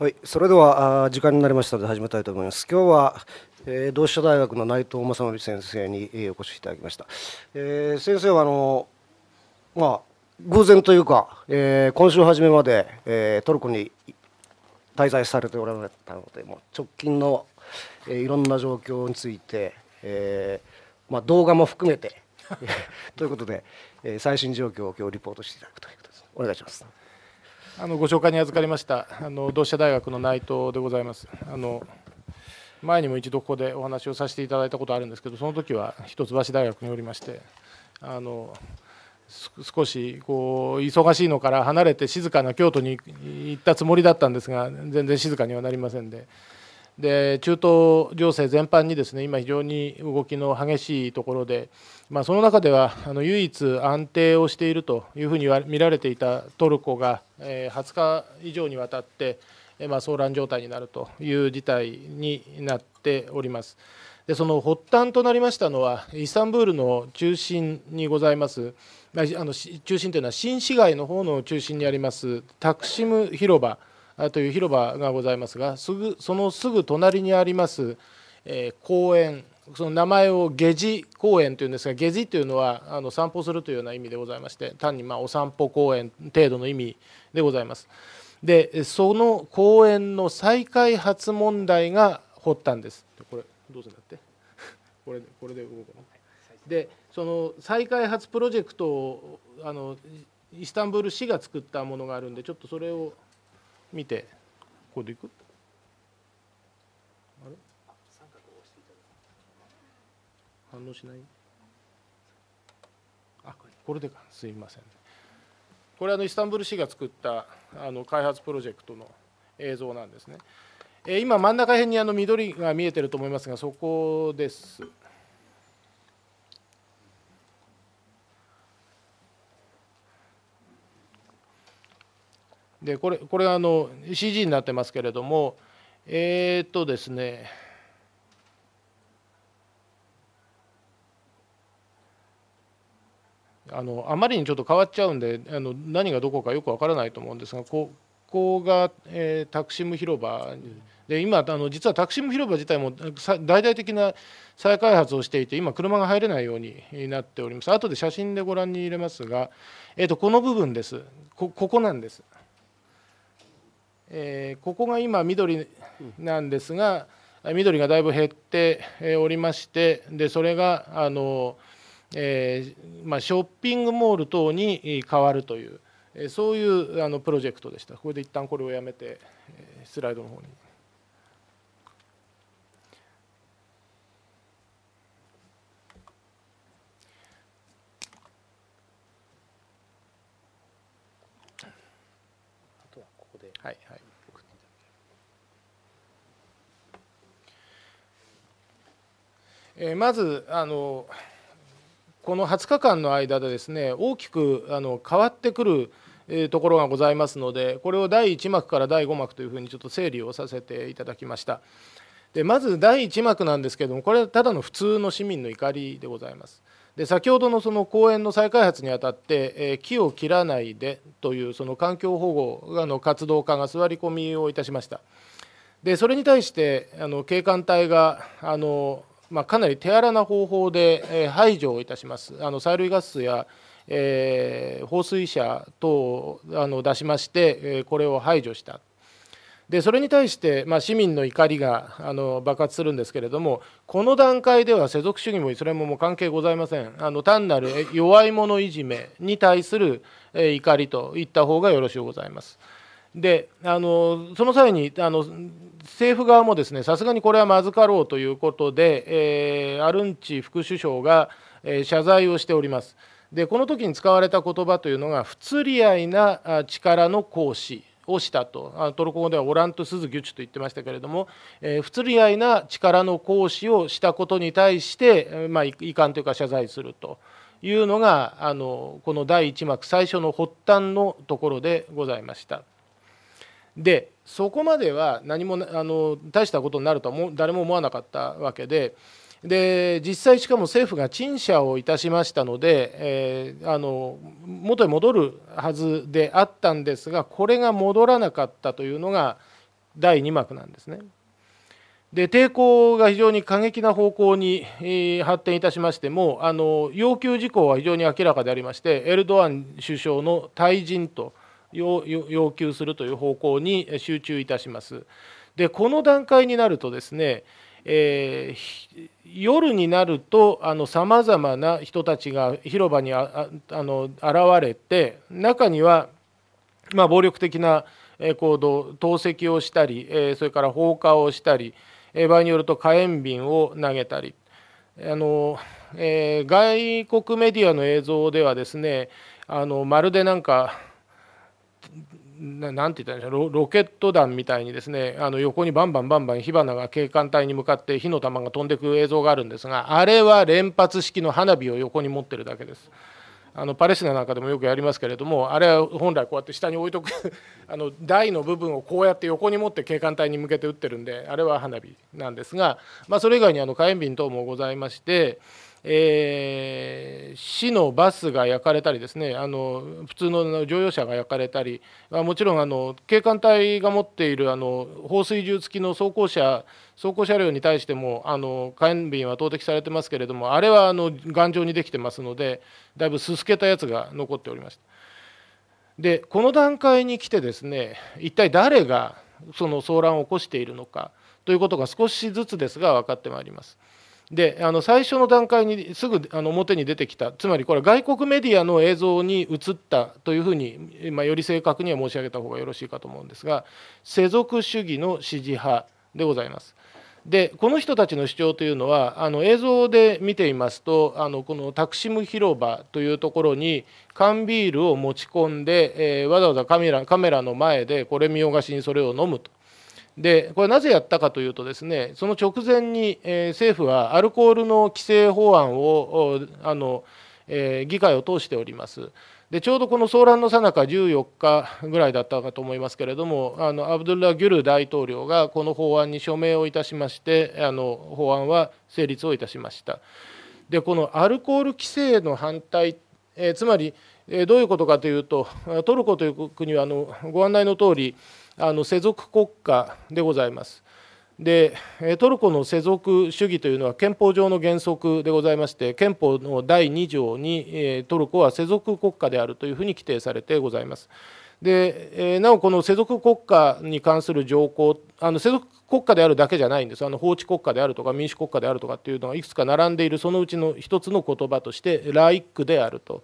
はい、それでは時間になりましたので始めたいと思います。今日は、え同志社大学の内藤正則先生に、えお越しいただきました。えー、先生はあのまあ偶然というか、えー、今週初めまで、えー、トルコに滞在されておられたので、もう直近の、えー、いろんな状況について、えー、まあ動画も含めて ということで、えー、最新状況を今日リポートしていただくということです。お願いします。あのご紹介に預かりましたあの同志社大学の内藤でございます。あの前にも一度ここでお話をさせていただいたことあるんですけどその時は一橋大学におりましてあの少しこう忙しいのから離れて静かな京都に行ったつもりだったんですが全然静かにはなりませんで。で中東情勢全般にですね今、非常に動きの激しいところで、まあ、その中ではあの唯一安定をしているというふうに見られていたトルコが、え20日以上にわたって、えまあ、騒乱状態になるという事態になっております。でその発端となりましたのはイスタンブールの中心にございます、まあの中心というのは新市街の方の中心にありますタクシム広場。という広場がございますがすぐそのすぐ隣にあります、え公園その名前を下地公園というんですが下地というのはあの散歩するというような意味でございまして単にまお散歩公園程度の意味でございます。でその公園の再開発問題が発端です。これどうするんだって これこれで動くのでその再開発プロジェクトをあのイスタンブール市が作ったものがあるんでちょっとそれを。見てここでいくあれ反応しないあこれでかすいませんこれはイスタンブール市が作ったあの開発プロジェクトの映像なんですね今真ん中辺にあの緑が見えてると思いますがそこですでこれこれあの CG になってますけれどもえー、っとですねあのあまりにちょっと変わっちゃうんであの何がどこかよくわからないと思うんですがここが、えー、タクシム広場で今あの実はタクシム広場自体も大々的な再開発をしていて今車が入れないようになっております後で写真でご覧に入れますが、えーと、この部分ですここなんですえー、ここが今緑なんですが、緑がだいぶ減っておりましてでそれがあの、えー、まあ、ショッピングモール等に変わるというえそういうあのプロジェクトでした。これで一旦これをやめてえスライドの方に。こではいはいえまずあのこの20日間の間でですね大きくあの変わってくるところがございますのでこれを第1幕から第5幕というふうにちょっと整理をさせていただきましたでまず第1幕なんですけれどもこれはただの普通の市民の怒りでございますで先ほどのその公園の再開発にあたって、えー、木を切らないでというその環境保護の活動家が座り込みをいたしましたでそれに対してあの警官隊があの、まあ、かなり手荒な方法で、えー、排除をいたしますあの催涙ガスや、えー、放水車等をあの出しまして、えこれを排除したでそれに対して、まあ、市民の怒りがあの爆発するんですけれども、この段階では世俗主義もイスラムも関係ございません、あの単なる弱い者いじめに対する怒りといった方がよろしゅうございます。であのその際にあの政府側もですねさすがにこれはまずかろうということで、えー、アルンチ副首相が、えー、謝罪をしております。でこの時に使われた言葉というのが不釣り合いな力の行使をしたとあトルコ語ではオラント・スズ・ギュチュと言ってましたけれども、えー、不釣り合いな力の行使をしたことに対して、まあ、遺憾というか謝罪するというのがあのこの第1幕最初の発端のところでございました。でそこまでは何もあの大したことになるとは誰も思わなかったわけで。で実際しかも政府が陳謝をいたしましたので、えー、あの元に戻るはずであったんですがこれが戻らなかったというのが第2幕なんですね。で抵抗が非常に過激な方向に、発展いたしましてもあの要求事項は非常に明らかでありましてエルドアン首相の退陣と要求するという方向に集中いたします。でこの段階になるとですねえー、夜になるとさまざまな人たちが広場にあの現れて中には、まあ、暴力的な行動投石をしたり、えー、それから放火をしたり、えー、場合によると火炎瓶を投げたりあの、えー、外国メディアの映像ではですねあのまるでなんかなて言ったらいいんでしょうロケット弾みたいにですねあの横にバンバンバンバン火花が警官隊に向かって火の玉が飛んでく映像があるんですがあれは連発式の花火を横に持ってるだけです。あのパレスチナなんかでもよくやりますけれどもあれは本来こうやって下に置いとく あの台の部分をこうやって横に持って警官隊に向けて撃ってるんであれは花火なんですが、まあ、それ以外にあの火炎瓶等もございまして。えー、市のバスが焼かれたりですねあの普通の乗用車が焼かれたりもちろんあの警官隊が持っているあの放水銃付きの装甲車装甲車両に対してもあの火炎瓶は投擲されてますけれどもあれはあの頑丈にできてますのでだいぶすすけたやつが残っておりました。でこの段階に来てですね一体誰がその騒乱を起こしているのかということが少しずつですが分かってまいります。であの最初の段階にすぐあの表に出てきたつまりこれは外国メディアの映像に映ったというふうに、まあ、より正確には申し上げた方がよろしいかと思うんですが世俗主義の支持派でございます。でこの人たちの主張というのはあの映像で見ていますとあのこのタクシム広場というところに缶ビールを持ち込んで、えー、わざわざカメラカメラの前でこれ見よがしにそれを飲むとでこれなぜやったかというとですねその直前に、え政府はアルコールの規制法案をあの、え議会を通しております。でちょうどこの騒乱のさなか14日ぐらいだったかと思いますけれどもあのアブドゥルラ・ギュル大統領がこの法案に署名をいたしましてあの法案は成立をいたしました。でこのアルコール規制の反対、えつまり、えどういうことかというとトルコという国はあのご案内の通りあの世俗国家でございます。でトルコの世俗主義というのは憲法上の原則でございまして憲法の第2条にトルコは世俗国家であるというふうに規定されてございます。でなおこの世俗国家に関する条項あの世俗国家であるだけじゃないんですあの法治国家であるとか民主国家であるとかっていうのがいくつか並んでいるそのうちの一つの言葉としてライックであると。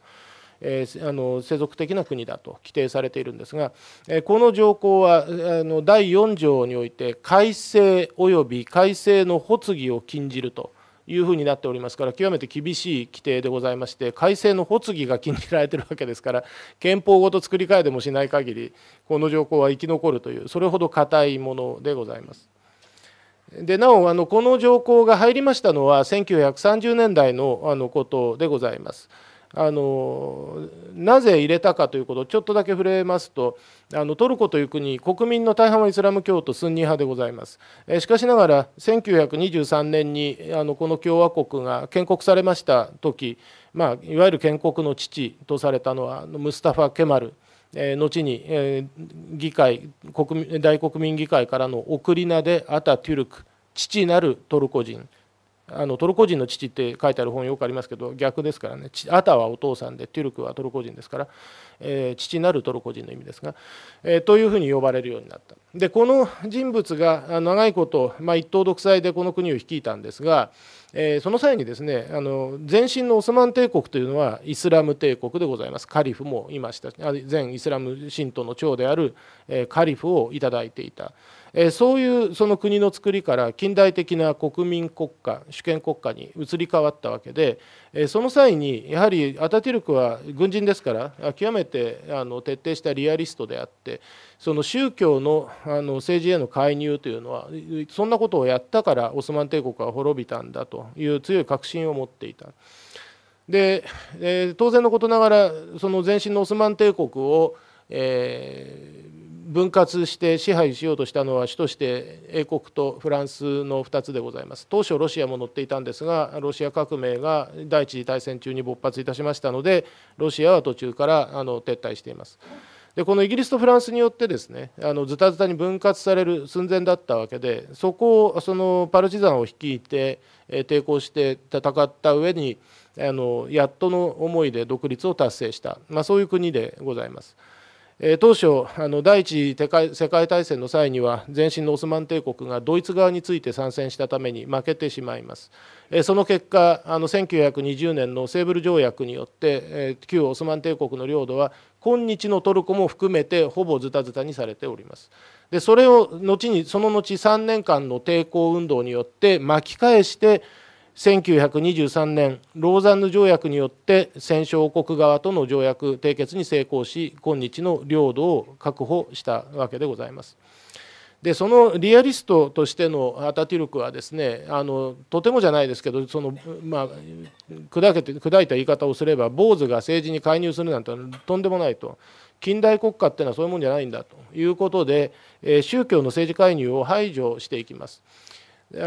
えあの世俗的な国だと規定されているんですが、えこの条項はあの第4条において改正及び改正の発議を禁じると。いうふうになっておりますから極めて厳しい規定でございまして改正の発議が禁じられているわけですから憲法ごと作り替えでもしない限りこの条項は生き残るというそれほど固いものでございます。でなおあのこの条項が入りましたのは1930年代のあのことでございます。あのなぜ入れたかということをちょっとだけ触れますとあのトルコという国国民の大半はイスラム教徒スンニ派でございますえしかしながら1923年にあのこの共和国が建国されました時、まあ、いわゆる建国の父とされたのはムスタファ・ケマル後に議会国大国民議会からの送り名でアタ・トゥルク父なるトルコ人あのトルコ人の父って書いてある本よくありますけど逆ですからねアタはお父さんでテュルクはトルコ人ですから、えー、父なるトルコ人の意味ですが、えー、というふうに呼ばれるようになったでこの人物が長いこと、まあ、一党独裁でこの国を率いたんですが、えー、その際にですねあの前身のオスマン帝国というのはイスラム帝国でございますカリフもいました前イスラム信徒の長である、えカリフを頂いていた。えそういうその国のつくりから近代的な国民国家主権国家に移り変わったわけで、えその際にやはりアタティルクは軍人ですから極めてあの徹底したリアリストであってその宗教のあの政治への介入というのはそんなことをやったからオスマン帝国は滅びたんだという強い確信を持っていた。で、え当然のことながらその前身のオスマン帝国を、えー分割して支配しようとしたのは主として英国とフランスの2つでございます当初ロシアも乗っていたんですがロシア革命が第一次大戦中に勃発いたしましたのでロシアは途中からあの撤退しています。でこのイギリスとフランスによってですねあのズタズタに分割される寸前だったわけでそこをそのパルチザンを率いて抵抗して戦った上にあのやっとの思いで独立を達成した、まあ、そういう国でございます。当初あの第一次世界大戦の際には前身のオスマン帝国がドイツ側について参戦したために負けてしまいますその結果あの1920年のセーブル条約によって旧オスマン帝国の領土は今日のトルコも含めてほぼズタズタにされておりますでそれを後にその後3年間の抵抗運動によって巻き返して1923年ローザンヌ条約によって戦勝国側との条約締結に成功し今日の領土を確保したわけでございます。でそのリアリストとしてのアタティルクはですねあのとてもじゃないですけどその、まあ、砕けて砕いた言い方をすれば坊主が政治に介入するなんてとんでもないと近代国家っていうのはそういうもんじゃないんだということで、え宗教の政治介入を排除していきます。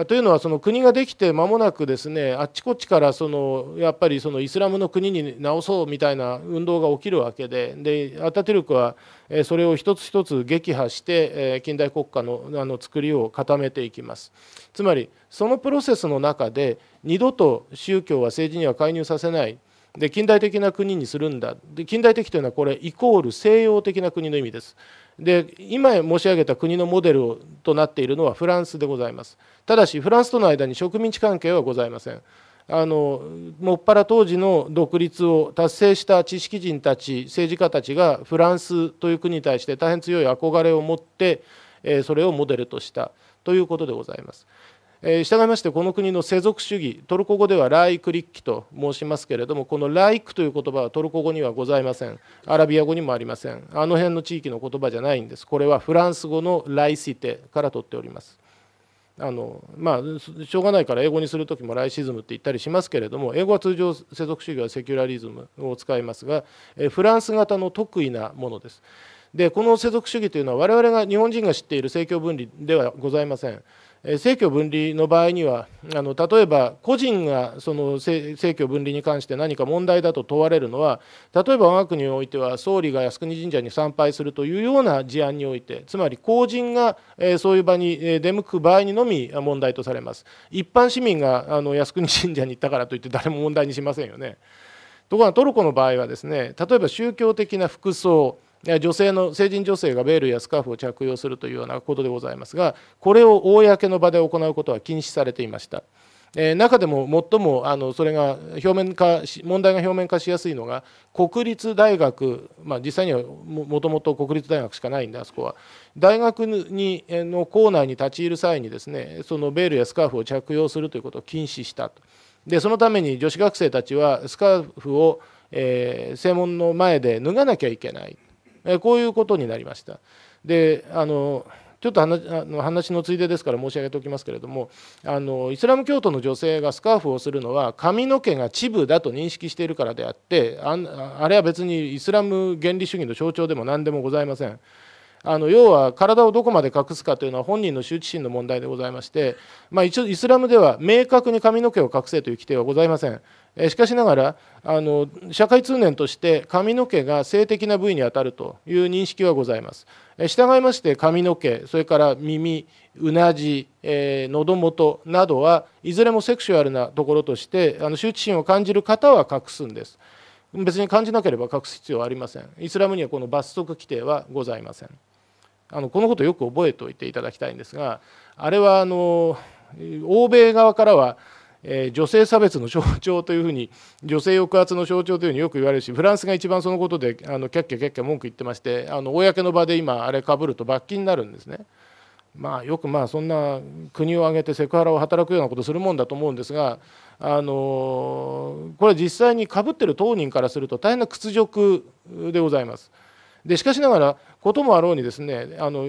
というのはその国ができて間もなくですねあっちこっちからそのやっぱりそのイスラムの国に直そうみたいな運動が起きるわけででアタテルクはそれを一つ一つ撃破して近代国家のあの作りを固めていきますつまりそのプロセスの中で二度と宗教は政治には介入させないで近代的な国にするんだで近代的というのはこれイコール西洋的な国の意味ですで今申し上げた国のモデルとなっているのはフランスでございますただしフランスとの間に植民地関係はございませんあのもっぱら当時の独立を達成した知識人たち政治家たちがフランスという国に対して大変強い憧れを持ってそれをモデルとしたということでございます。え従いましてこの国の世俗主義トルコ語ではライクリッキと申しますけれどもこのライクという言葉はトルコ語にはございませんアラビア語にもありませんあの辺の地域の言葉じゃないんですこれはフランス語のライシテから取っておりますあのまあ、しょうがないから英語にする時もライシズムって言ったりしますけれども英語は通常世俗主義はセキュラリズムを使いますがフランス型の得意なものですでこの世俗主義というのは我々が日本人が知っている政教分離ではございません政教分離の場合にはあの例えば個人がその政教分離に関して何か問題だと問われるのは例えば我が国においては総理が靖国神社に参拝するというような事案においてつまり公人がそういう場に出向く場合にのみ問題とされます一般市民があの靖国神社に行ったからといって誰も問題にしませんよねところがトルコの場合はですね例えば宗教的な服装女性の成人女性がベールやスカーフを着用するというようなことでございますがこれを公の場で行うことは禁止されていました。中でも最もあのそれが表面化問題が表面化しやすいのが国立大学、まあ、実際にはもともと国立大学しかないんであそこは大学にの構内に立ち入る際にですねそのベールやスカーフを着用するということを禁止したとでそのために女子学生たちはスカーフを、えー、正門の前で脱がなきゃいけない。えこういうことになりました。であのちょっと話のついでですから申し上げておきますけれどもあのイスラム教徒の女性がスカーフをするのは髪の毛が秩父だと認識しているからであってあれは別にイスラム原理主義の象徴でも何でもございません。あの要は体をどこまで隠すかというのは本人の羞恥心の問題でございまして、まあ、一応イスラムでは明確に髪の毛を隠せという規定はございません。しかしながらあの社会通念として髪の毛が性的な部位にあたるという認識はございます。従いまして髪の毛それから耳うなじ、えー、喉元などはいずれもセクシュアルなところとしてあの羞恥心を感じる方は隠すんです。別に感じなければ隠す必要はありませんイスラムにはこの罰則規定はございませんあのこのことよく覚えておいていただきたいんですがあれはあの欧米側からはえ女性差別の象徴というふうに女性抑圧の象徴というふうによく言われるしフランスが一番そのことであのキャッキャキャッキャ文句言ってましてあの公の場で今あれかぶると罰金になるんですね。まあ、よくまあそんな国を挙げてセクハラを働くようなことするもんだと思うんですがあのこれは実際にかぶってる当人からすると大変な屈辱でございます。でしかしながらこともあろうにですねあの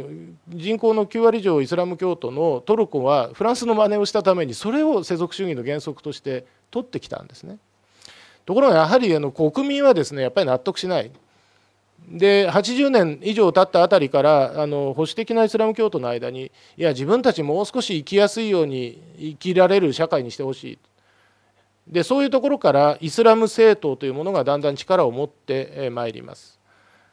人口の9割以上イスラム教徒のトルコはフランスの真似をしたためにそれを世俗主義の原則として取ってきたんですね。ところがやはりあの国民はですねやっぱり納得しない。で80年以上経ったあたりからあの保守的なイスラム教徒の間にいや自分たちもう少し生きやすいように生きられる社会にしてほしいでそういうところからイスラム政党というものがだんだん力を持ってまいります。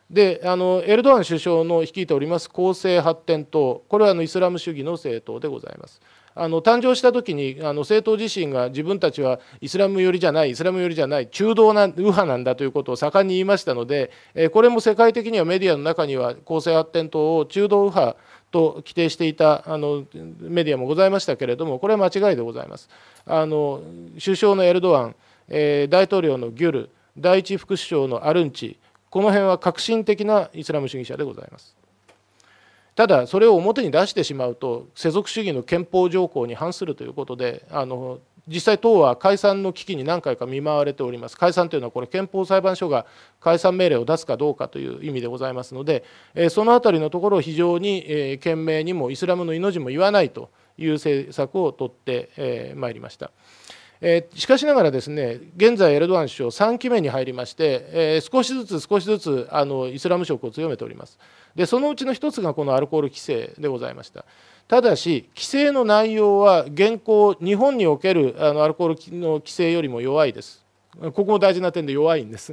であのエルドアン首相の率いております公正発展党これはあのイスラム主義の政党でございます。あの誕生した時にあの政党自身が自分たちはイスラム寄りじゃないイスラム寄りじゃない中道な右派なんだということを盛んに言いましたので、えこれも世界的にはメディアの中には公正発展党を中道右派と規定していたあのメディアもございましたけれども、これは間違いでございます。あの首相のエルドアン、えー、大統領のギュル、第一副首相のアルンチ、この辺は革新的なイスラム主義者でございます。ただ、それを表に出してしまうと、世俗主義の憲法条項に反するということで、あの実際、党は解散の危機に何回か見舞われております、解散というのは、これ、憲法裁判所が解散命令を出すかどうかという意味でございますので、そのあたりのところを非常に懸命にも、イスラムの命も言わないという政策を取ってまいりました。しかしながら、ですね現在、エルドアン首相、3期目に入りまして、少しずつ少しずつあのイスラム色を強めておりますで、そのうちの1つがこのアルコール規制でございました。ただし、規制の内容は現行、日本におけるあのアルコールの規制よりも弱いです。ここも大事な点で弱いんです。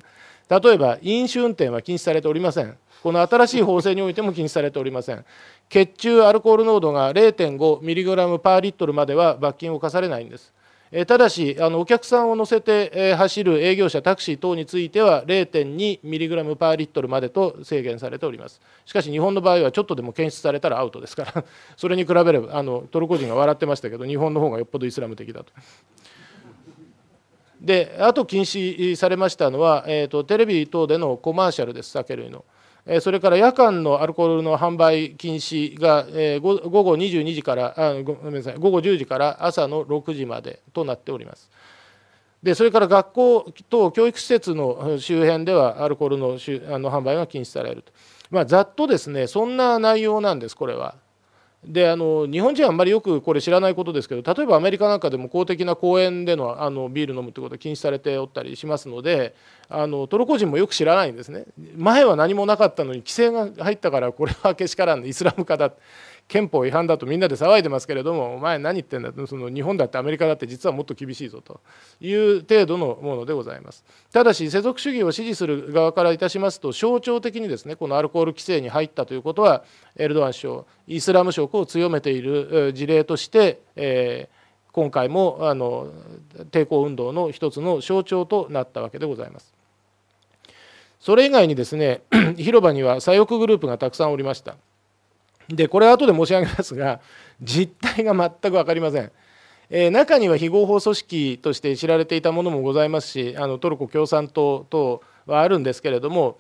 例えば、飲酒運転は禁止されておりません。この新しい法制においても禁止されておりません。血中アルコール濃度が0.5ミリグラムパーリットルまでは罰金を課されないんです。えただしあのお客さんを乗せて、え走る営業車タクシー等については 0.2mg パーリットルまでと制限されておりますしかし日本の場合はちょっとでも検出されたらアウトですから それに比べればあのトルコ人が笑ってましたけど日本の方がよっぽどイスラム的だと。であと禁止されましたのは、えーと、とテレビ等でのコマーシャルです酒類の。それから夜間のアルコールの販売禁止が、え午後22時からあごめんなさい午後10時から朝の6時までとなっております。でそれから学校等教育施設の周辺ではアルコールのあの販売が禁止されると、まあ、ざっとですねそんな内容なんですこれは。であの日本人はあんまりよくこれ知らないことですけど例えばアメリカなんかでも公的な公園でのあのビール飲むってことは禁止されておったりしますのであのトルコ人もよく知らないんですね前は何もなかったのに規制が入ったからこれはけしからんイスラム化だ憲法違反だとみんなで騒いでますけれどもお前何言ってんだその日本だってアメリカだって実はもっと厳しいぞという程度のものでございます。ただし世俗主義を支持する側からいたしますと象徴的にですねこのアルコール規制に入ったということはエルドアン首相イスラム色を強めている事例として、えー今回もあの抵抗運動の一つの象徴となったわけでございます。それ以外にですね 広場には左翼グループがたくさんおりました。でこれは後で申し上げますが実態が全く分かりません。えー、中には非合法組織として知られていたものもございますしあのトルコ共産党等はあるんですけれども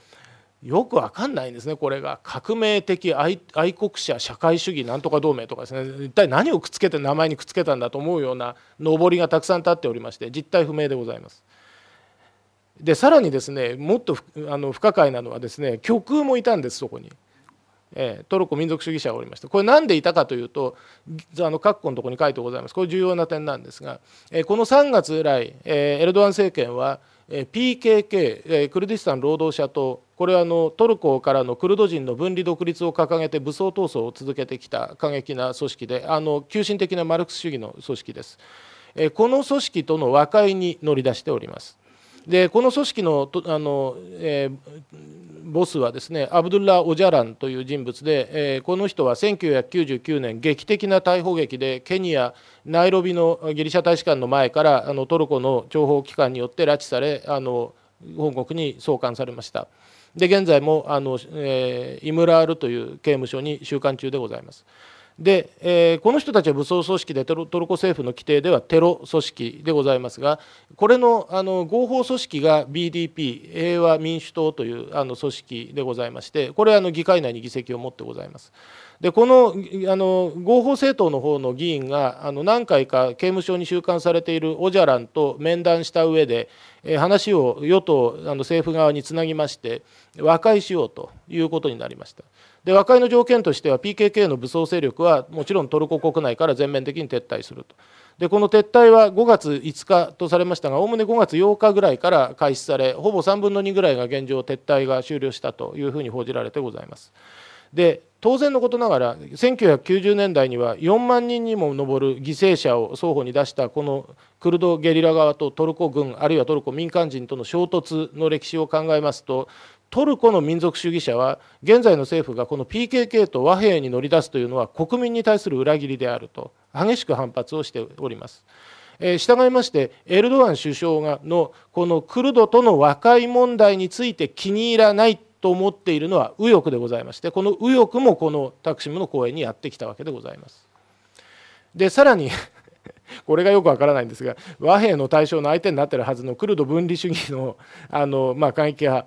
よく分かんないんですねこれが革命的愛国者社会主義なんとか同盟とかですね一体何をくっつけて名前にくっつけたんだと思うようなのぼりがたくさん立っておりまして実態不明でございます。でさらにですねもっとあの不可解なのはですね極右もいたんですそこに。えトルコ民族主義者がおりましたこれ何でいたかというとあの括弧のところに書いてございますこれ重要な点なんですが、えこの3月以来、えエルドアン政権は PKK クルディスタン労働者党これはあのトルコからのクルド人の分離独立を掲げて武装闘争を続けてきた過激な組織であの急進的なマルクス主義の組織ですこの組織との和解に乗り出しておりますでこの組織のあの、えー、ボスはですねアブドゥッラ・オジャランという人物で、えー、この人は1999年劇的な逮捕劇でケニアナイロビのギリシャ大使館の前からあのトルコの諜報機関によって拉致されあの本国に送還されました。で現在もあの、えー、イムラールという刑務所に収監中でございます。で、えー、この人たちは武装組織でトルコ政府の規定ではテロ組織でございますがこれのあの合法組織が BDP 平和民主党というあの組織でございましてこれはあの議会内に議席を持ってございます。でこのあの合法政党の方の議員があの何回か刑務所に収監されているオジャランと面談した上で、えで話を与党あの政府側につなぎまして和解しようということになりました。で和解の条件としては PKK の武装勢力はもちろんトルコ国内から全面的に撤退するとでこの撤退は5月5日とされましたがおおむね5月8日ぐらいから開始されほぼ3分の2ぐらいが現状撤退が終了したというふうに報じられてございます。で当然のことながら1990年代には4万人にも上る犠牲者を双方に出したこのクルドゲリラ側とトルコ軍あるいはトルコ民間人との衝突の歴史を考えますとトルコの民族主義者は現在の政府がこの PKK と和平に乗り出すというのは国民に対する裏切りであると激しく反発をしております。え従いましてエルドアン首相がのこのクルドとの和解問題について気に入らないと思っているのは右翼でございましてこの右翼もこのタクシムの講演にやってきたわけでございます。でさらに これがよくわからないんですが和平の対象の相手になってるはずのクルド分離主義のあの、まあ、過激派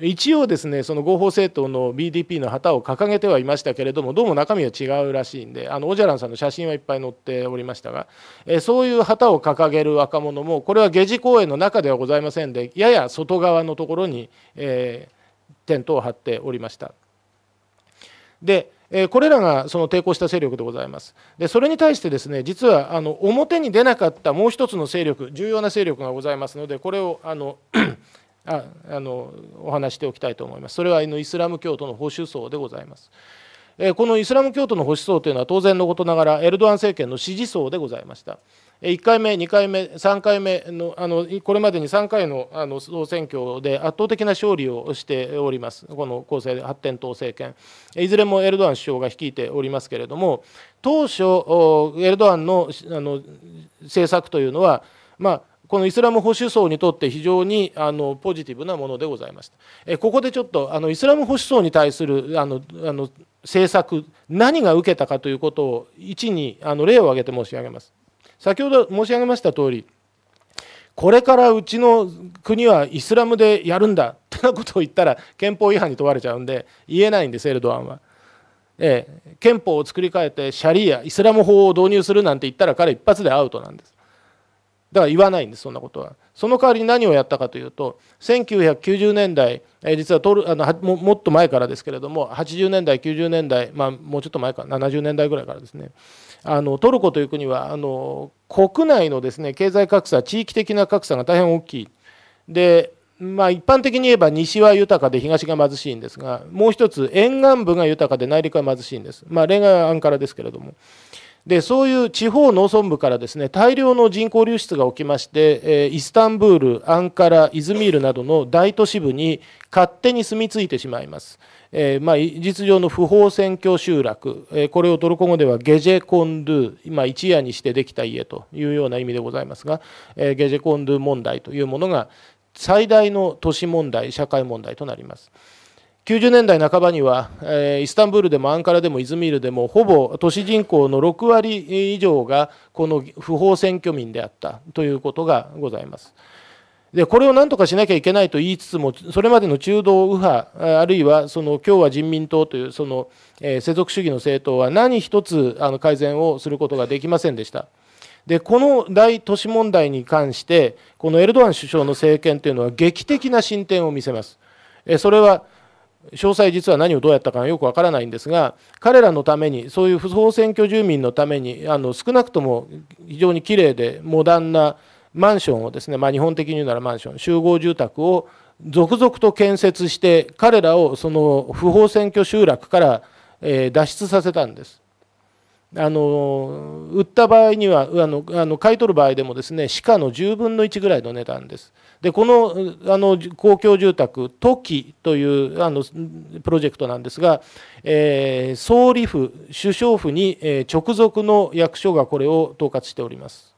一応ですねその合法政党の BDP の旗を掲げてはいましたけれどもどうも中身は違うらしいんであのオジャランさんの写真はいっぱい載っておりましたが、えそういう旗を掲げる若者もこれは下地公園の中ではございませんでやや外側のところに、えー、テントを張っておりました。でこれらがその抵抗した勢力でございます。でそれに対してですね実はあの表に出なかったもう一つの勢力重要な勢力がございますのでこれをあのああのお話しておきたいと思います。それはイスラム教徒の保守層でございます。このイスラム教徒の保守層というのは当然のことながらエルドアン政権の支持層でございました。1回目、2回目、3回目の、あのこれまでに3回のあの総選挙で圧倒的な勝利をしております、この厚生発展党政権、いずれもエルドアン首相が率いておりますけれども、当初、エルドアンのあの政策というのは、まあ、このイスラム保守層にとって非常にあのポジティブなものでございました。えここでちょっとあのイスラム保守層に対するあのあの政策何が受けたかということを一にあの例を挙げて申し上げます。先ほど申し上げました通りこれからうちの国はイスラムでやるんだってなことを言ったら憲法違反に問われちゃうんで言えないんですエルドアンは。ええ、憲法を作り変えてシャリーアイスラム法を導入するなんて言ったら彼一発でアウトなんです。だから言わないんですそんなことはその代わりに何をやったかというと1990年代実はトルあのもっと前からですけれども80年代90年代、まあ、もうちょっと前か70年代ぐらいからですねあのトルコという国はあの国内のですね経済格差地域的な格差が大変大きいでまあ、一般的に言えば西は豊かで東が貧しいんですがもう一つ沿岸部が豊かで内陸は貧しいんです、まあ、恋愛からですけれどもでそういう地方農村部からですね大量の人口流出が起きまして、えイスタンブール、アンカラ、イズミールなどの大都市部に勝手に住み着いてしまいます。えー、まあ、実情の不法占拠集落、えー、これをトルコ語ではゲジェコンドゥ、今、一夜にしてできた家というような意味でございますが、えー、ゲジェコンドゥ問題というものが最大の都市問題、社会問題となります。90年代半ばには、えー、イスタンブールでもアンカラでもイズミールでもほぼ都市人口の6割以上がこの不法選挙民であったということがございます。でこれをなんとかしなきゃいけないと言いつつもそれまでの中道右派あるいはその今日は人民党というその、えー、世俗主義の政党は何一つあの改善をすることができませんでした。でこの大都市問題に関してこのエルドアン首相の政権というのは劇的な進展を見せます。えそれは詳細実は何をどうやったかよくわからないんですが彼らのためにそういう不法占拠住民のためにあの少なくとも非常にきれいでモダンなマンションをですね、まあ、日本的に言うならマンション集合住宅を続々と建設して彼らをその不法占拠集落から脱出させたんです。あの売った場合にはあのあの買い取る場合でもですね歯科の10分の1ぐらいの値段です。でこのあの公共住宅トキというあのプロジェクトなんですが、えー、総理府首相府に直属の役所がこれを統括しております。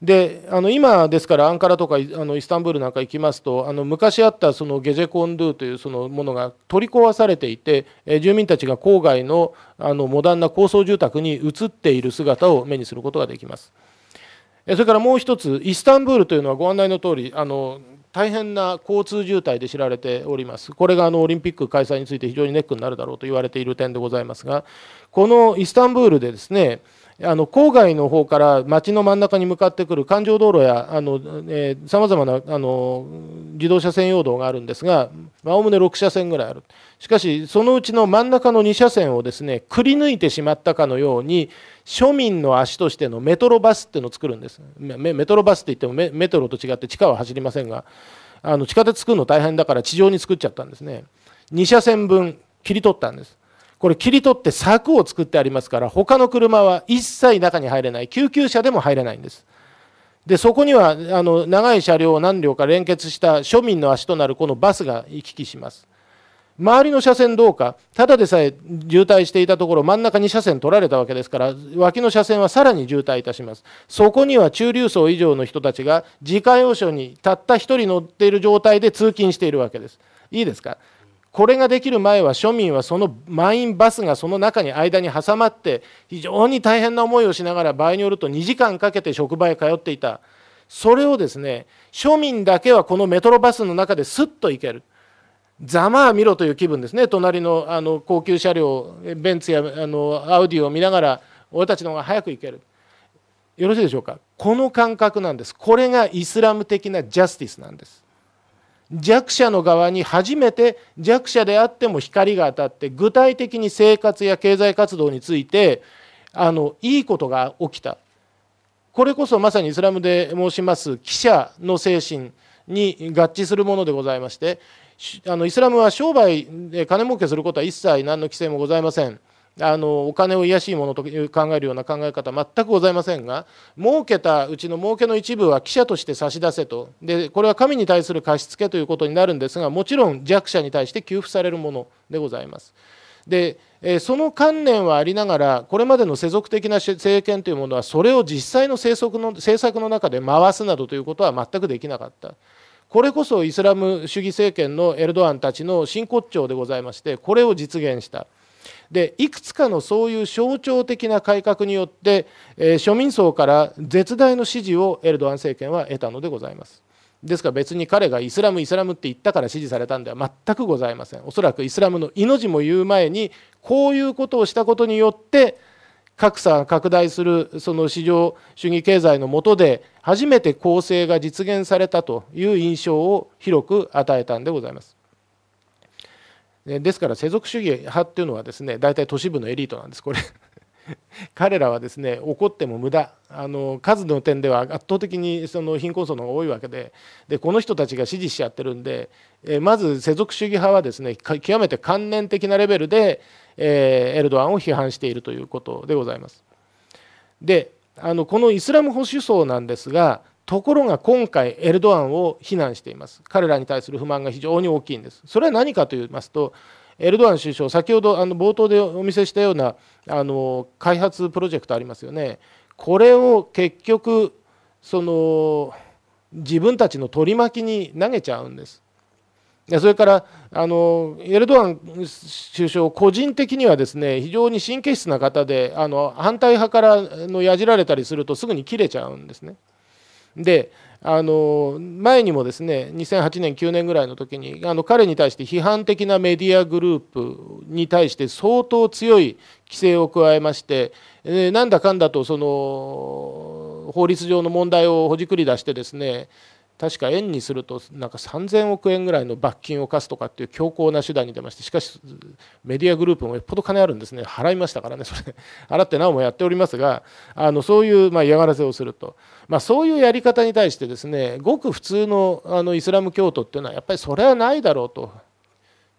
であの今ですからアンカラとかあのイスタンブールなんか行きますとあの昔あったそのゲジェコンドゥというそのものが取り壊されていて、え住民たちが郊外のあのモダンな高層住宅に移っている姿を目にすることができます。それからもう一つイスタンブールというのはご案内の通りあり大変な交通渋滞で知られております、これがあのオリンピック開催について非常にネックになるだろうと言われている点でございますが、このイスタンブールでですねあの郊外の方から町の真ん中に向かってくる環状道路やさまざまなあの自動車専用道があるんですが、おおむね6車線ぐらいある、しかし、そのうちの真ん中の2車線をですねくり抜いてしまったかのように、庶民の足としてのメトロバスっていうのを作るんです、メメトロバスっていってもメメトロと違って地下は走りませんが、あの地下鉄作るの大変だから、地上に作っちゃったんですね。2車線分切り取ったんですこれ切り取って柵を作ってありますから他の車は一切中に入れない救急車でも入れないんですでそこにはあの長い車両を何両か連結した庶民の足となるこのバスが行き来します周りの車線どうかただでさえ渋滞していたところ真ん中2車線取られたわけですから脇の車線はさらに渋滞いたしますそこには中流層以上の人たちが自家用車にたった1人乗っている状態で通勤しているわけですいいですかこれができる前は庶民はその満員バスがその中に間に挟まって非常に大変な思いをしながら場合によると2時間かけて職場へ通っていたそれをですね庶民だけはこのメトロバスの中ですっと行ける。ざまあ見ろという気分ですね隣のあの高級車両ベンツやあのアウディを見ながら俺たちの方が早く行けるよろしいでしょうかこの感覚なんですこれがイスラム的なジャスティスなんです弱者の側に初めて弱者であっても光が当たって具体的に生活や経済活動についてあのいいことが起きたこれこそまさにイスラムで申します記者の精神に合致するものでございましてあのイスラムは商売で金儲けすることは一切何の規制もございません。あのお金を癒しいものと考えるような考え方全くございませんが儲けたうちの儲けの一部は記者として差し出せとでこれは神に対する貸し付けということになるんですがもちろん弱者に対して給付されるものでございます。でその観念はありながらこれまでの世俗的な政権というものはそれを実際の政策の政策の中で回すなどということは全くできなかった。これこそイスラム主義政権のエルドアンたちの真骨頂でございましてこれを実現した。でいくつかのそういう象徴的な改革によって、えー、庶民層から絶大の支持をエルドアン政権は得たのでございます。ですから別に彼がイスラムイスラムって言ったから支持されたんでは全くございませんおそらくイスラムの命も言う前にこういうことをしたことによって格差が拡大するその市場主義経済の下で初めて公正が実現されたという印象を広く与えたんでございます。ですから世俗主義派っていうのはですね大体都市部のエリートなんですこれ 彼らはですね怒っても無駄あの数の点では圧倒的にその貧困層の方が多いわけででこの人たちが支持しちゃってるんで、えまず世俗主義派はですね極めて観念的なレベルで、えエルドアンを批判しているということでございます。であのこのイスラム保守層なんですがところが今回、エルドアンを非難しています、彼らに対する不満が非常に大きいんです、それは何かと言いますと、エルドアン首相、先ほどあの冒頭でお見せしたようなあの開発プロジェクトありますよね、これを結局、その自分たちの取り巻きに投げちゃうんです。それからあのエルドアン首相、個人的にはですね非常に神経質な方であの反対派からのやじられたりするとすぐに切れちゃうんですね。であの前にもですね2008年9年ぐらいの時にあの彼に対して批判的なメディアグループに対して相当強い規制を加えまして、えなんだかんだとその法律上の問題をほじくり出してですね確か円にするとなんか3000億円ぐらいの罰金を課すとかっていう強硬な手段に出ましてしかしメディアグループもよっぽど金あるんですね払いましたからねそれ払ってなおもやっておりますがあのそういうま嫌がらせをすると、まあ、そういうやり方に対してですねごく普通のあのイスラム教徒っていうのはやっぱりそれはないだろうと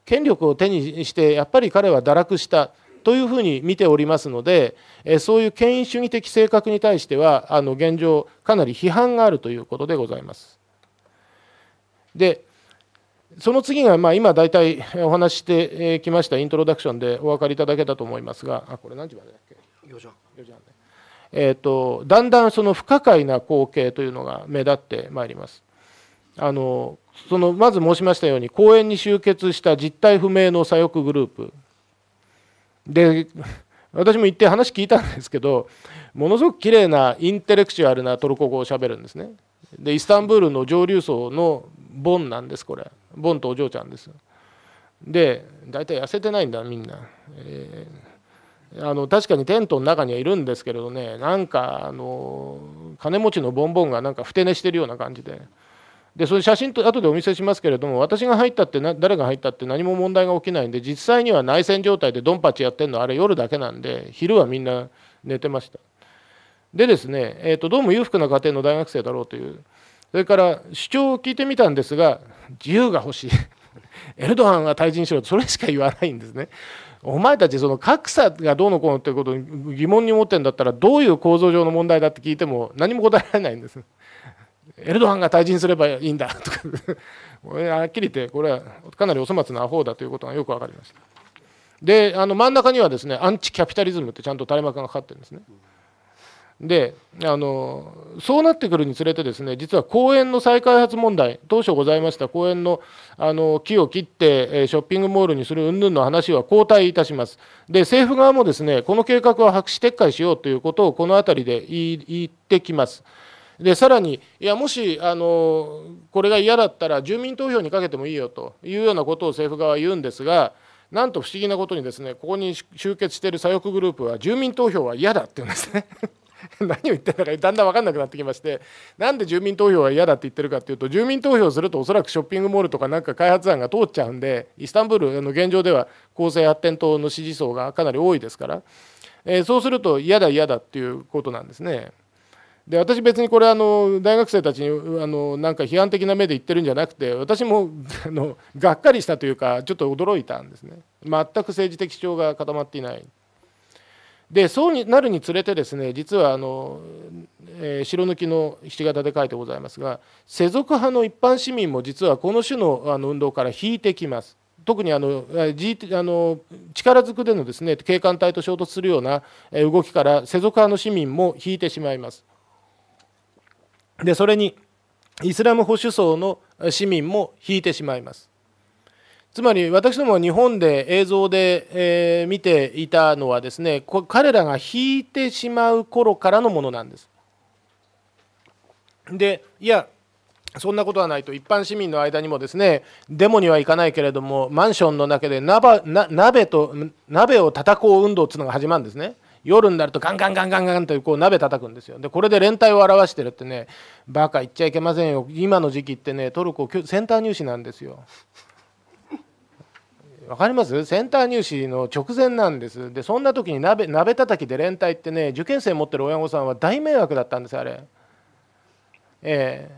権力を手にしてやっぱり彼は堕落した。というふうに見ておりますので、えそういう権威主義的性格に対してはあの現状かなり批判があるということでございます。でその次が、まあ、今大体お話してきましたイントロダクションでお分かりいただけたと思いますがあこれ何時までだっけ4時半 ,4 時半、ねえーと、だんだんその不可解な光景というのが目立ってまいります。あのそのまず申しましたように公園に集結した実態不明の左翼グループで私も行って話聞いたんですけどものすごく綺麗なインテレクチュアルなトルコ語をしゃべるんですねでイスタンブールの上流層のボンなんですこれボンとお嬢ちゃんですで大体痩せてないんだみんな、えー、あの確かにテントの中にはいるんですけれどねなんかあの金持ちのボンボンがなんかふて寝してるような感じででそれ写真と後でお見せしますけれども私が入ったってな誰が入ったって何も問題が起きないんで実際には内戦状態でドンパチやってるのあれ夜だけなんで昼はみんな寝てましたでですね、えーと、とどうも裕福な家庭の大学生だろうという。それから主張を聞いてみたんですが自由が欲しい エルドアンは退陣しろそれしか言わないんですね。お前たちその格差がどうのこうのってことに疑問に思ってるんだったらどういう構造上の問題だって聞いても何も答えられないんです。エルドアンが退陣すればいいんだとか はっきり言ってこれはかなりお粗末なアホだということがよく分かりました。であの真ん中にはですねアンチキャピタリズムってちゃんと垂れ幕がかかってるんですね。であのそうなってくるにつれてですね実は公園の再開発問題当初ございました公園のあの木を切ってショッピングモールにする云々の話は後退いたしますで政府側もですねこの計画は白紙撤回しようということをこの辺りで言ってきます。でさらに、いやもしあのこれが嫌だったら住民投票にかけてもいいよというようなことを政府側は言うんですが、なんと不思議なことにですねここに集結している左翼グループは住民投票は嫌だって言うんですね 何を言ってるのかだんだん分かんなくなってきましてなんで住民投票は嫌だって言ってるかっていうと住民投票するとおそらくショッピングモールとかなんか開発案が通っちゃうんでイスタンブールの現状では公正発展党の支持層がかなり多いですから、えー、そうすると嫌だ嫌だっていうことなんですね。で私別にこれあの大学生たちにあのなんか批判的な目で言ってるんじゃなくて私もあのがっかりしたというかちょっと驚いたんですね全く政治的主張が固まっていない。でそうになるにつれてですね実はあの、えー、白抜きの七型で書いてございますが世俗派の一般市民も実はこの種のあの運動から引いてきます。特にあの、G、あの力ずくでのですね警官隊と衝突するような動きから世俗派の市民も引いてしまいます。でそれにイスラム保守層の市民も引いてしまいます。つまり私ども日本で映像で、えー、見ていたのはですね彼らが引いてしまう頃からのものなんです。でいやそんなことはないと一般市民の間にもですねデモには行かないけれどもマンションの中で鍋鍋と鍋を叩こう運動っていうのが始まるんですね。夜になるとガンガンガンガンガンとこう鍋叩くんですよでこれで連帯を表してるってねバカ言っちゃいけませんよ今の時期ってねトルコセンター入試なんですよ分かりますセンター入試の直前なんですでそんな時に鍋鍋叩きで連帯ってね受験生持ってる親御さんは大迷惑だったんですあれえ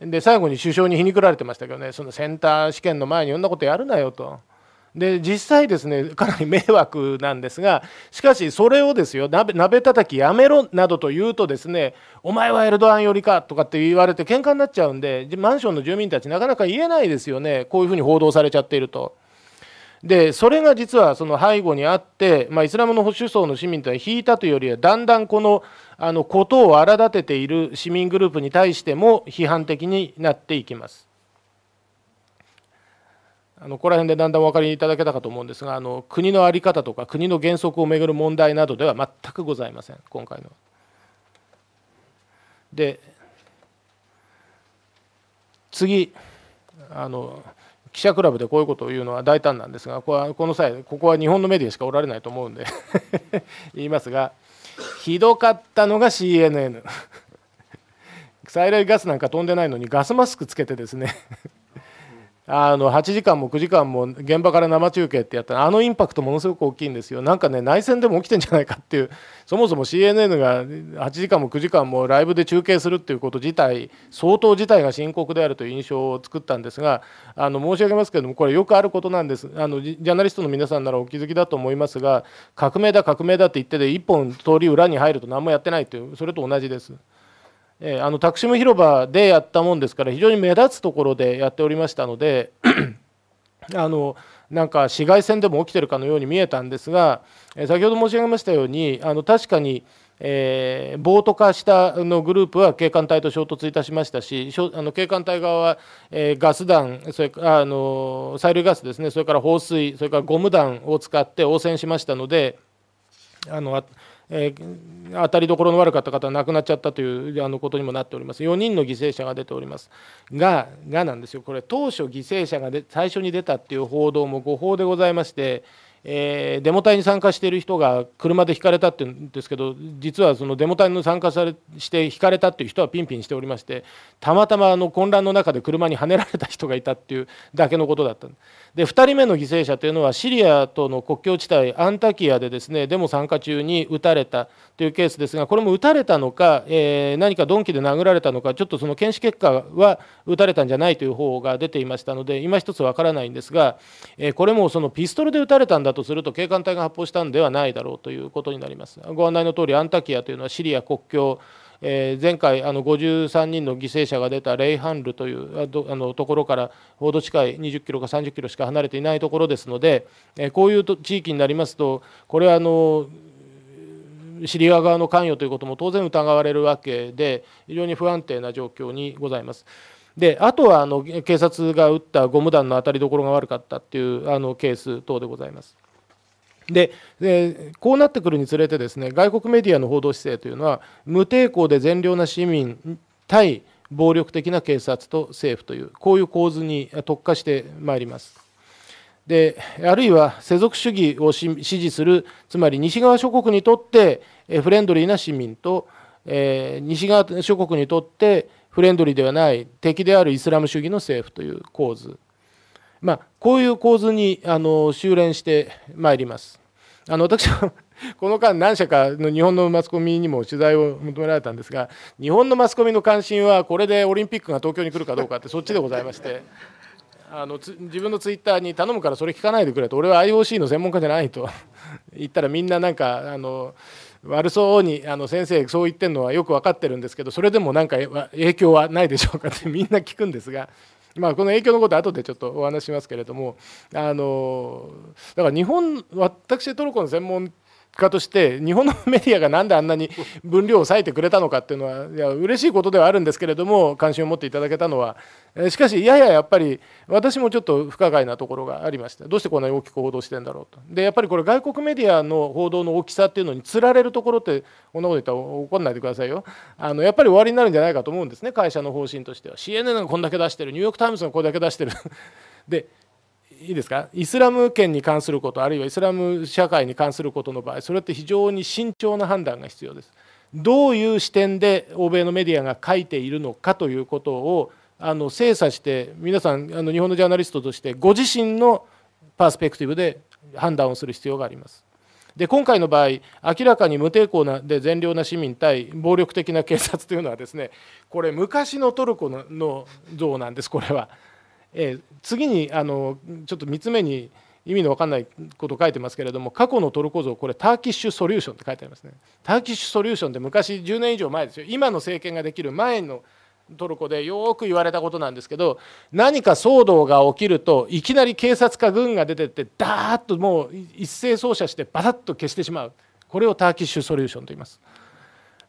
えー、で最後に首相に皮肉られてましたけどねそのセンター試験の前にそんなことやるなよと。で実際ですねかなり迷惑なんですがしかしそれをですよ鍋鍋叩きやめろなどと言うとですねお前はエルドアン寄りかとかって言われて喧嘩になっちゃうんでマンションの住民たちなかなか言えないですよねこういうふうに報道されちゃっていると。でそれが実はその背後にあって、まあ、イスラムの保守層の市民というのは引いたというよりはだんだんこのあのことを荒立てている市民グループに対しても批判的になっていきます。あのここら辺でだんだんお分かりいただけたかと思うんですがあの国の在り方とか国の原則をめぐる問題などでは全くございません今回の。で次あの記者クラブでこういうことを言うのは大胆なんですがこれはこの際ここは日本のメディアしかおられないと思うんで 言いますがひどかったのが CNN 再来ガスなんか飛んでないのにガスマスクつけてですねあの8時間も9時間も現場から生中継ってやったらあのインパクトものすごく大きいんですよなんかね内戦でも起きてんじゃないかっていうそもそも CNN が8時間も9時間もライブで中継するっていうこと自体相当自体が深刻であるという印象を作ったんですがあの申し上げますけれどもこれよくあることなんですあのジャーナリストの皆さんならお気づきだと思いますが革命だ革命だって言ってて、1本通り裏に入ると何もやってないというそれと同じです。えあのタクシム広場でやったもんですから非常に目立つところでやっておりましたので あのなんか紫外線でも起きてるかのように見えたんですが、え先ほど申し上げましたようにあの確かに、えー、暴徒化したのグループは警官隊と衝突いたしましたしあの警官隊側は、えー、ガス弾それあの催涙ガスですねそれから放水それからゴム弾を使って応戦しましたのであのえー、当たりどころの悪かった方は亡くなっちゃったというあのことにもなっております4人の犠牲者が出ておりますががなんですよこれ当初犠牲者がで最初に出たっていう報道も誤報でございましてえー、デモ隊に参加している人が車でひかれたって言うんですけど実はそのデモ隊に参加されしてひかれたっていう人はピンピンしておりましてたまたまあの混乱の中で車にはねられた人がいたっていうだけのことだったで2人目の犠牲者というのはシリアとの国境地帯アンタキアでですねデモ参加中に撃たれたというケースですが、これも撃たれたのか、えー、何か鈍器で殴られたのか、ちょっとその検視結果は撃たれたんじゃないという方が出ていましたので、今一つわからないんですが、えー、これもそのピストルで撃たれたんだとすると、警官隊が発砲したんではないだろうということになります。ご案内の通り、アンタキアというのはシリア国境え前回あの53人の犠牲者が出たレイハンルというあのところからほど近い20キロか30キロしか離れていないところですので、えこういう地域になりますとこれはあのシリア側の関与ということも当然疑われるわけで、非常に不安定な状況にございます。であとはあの警察が撃ったゴム弾の当たりどころが悪かったっていうあのケース等でございます。でこうなってくるにつれてですね外国メディアの報道姿勢というのは無抵抗で善良な市民対暴力的な警察と政府というこういう構図に特化してまいります。であるいは世俗主義を支持するつまり西側諸国にとってフレンドリーな市民と、えー、西側諸国にとってフレンドリーではない敵であるイスラム主義の政府という構図、まあ、こういう構図にあの修練してまいります。あの私は この間何社かの日本のマスコミにも取材を求められたんですが日本のマスコミの関心はこれでオリンピックが東京に来るかどうかってそっちでございまして。あの自分のツイッターに頼むからそれ聞かないでくれと俺は IOC の専門家じゃないと 言ったらみんななんかあの悪そうにあの先生そう言ってるのはよく分かってるんですけどそれでもなんか影響はないでしょうかって みんな聞くんですが。まあ、この影響のこと後でちょっとお話しますけれどもあのだから日本私トルコの専門果として日本のメディアがなんであんなに分量を抑えてくれたのかっていうのはいや嬉しいことではあるんですけれども関心を持っていただけたのはしかしやややっぱり私もちょっと不可解なところがありましてどうしてこんなに大きく報道してんだろうとでやっぱりこれ外国メディアの報道の大きさっていうのにつられるところってこんなこと言ったら怒んないでくださいよあのやっぱり終わりになるんじゃないかと思うんですね会社の方針としては CNN がこんだけ出してるニューヨーク・タイムズがこれだけ出してる でいいですかイスラム圏に関することあるいはイスラム社会に関することの場合それって非常に慎重な判断が必要です。どういう視点で欧米のメディアが書いているのかということをあの精査して皆さんあの日本のジャーナリストとしてご自身のパースペクティブで判断をする必要があります。で今回の場合明らかに無抵抗なで善良な市民対暴力的な警察というのはですねこれ昔のトルコの像なんですこれは。え次にあのちょっと3つ目に意味の分かんないことを書いてますけれども過去のトルコ像これターキッシュソリューションって書いてありますねターキッシュソリューションって昔10年以上前ですよ今の政権ができる前のトルコでよく言われたことなんですけど何か騒動が起きるといきなり警察か軍が出てってダーッともう一斉捜査してバタッと消してしまうこれをターキッシュソリューションと言います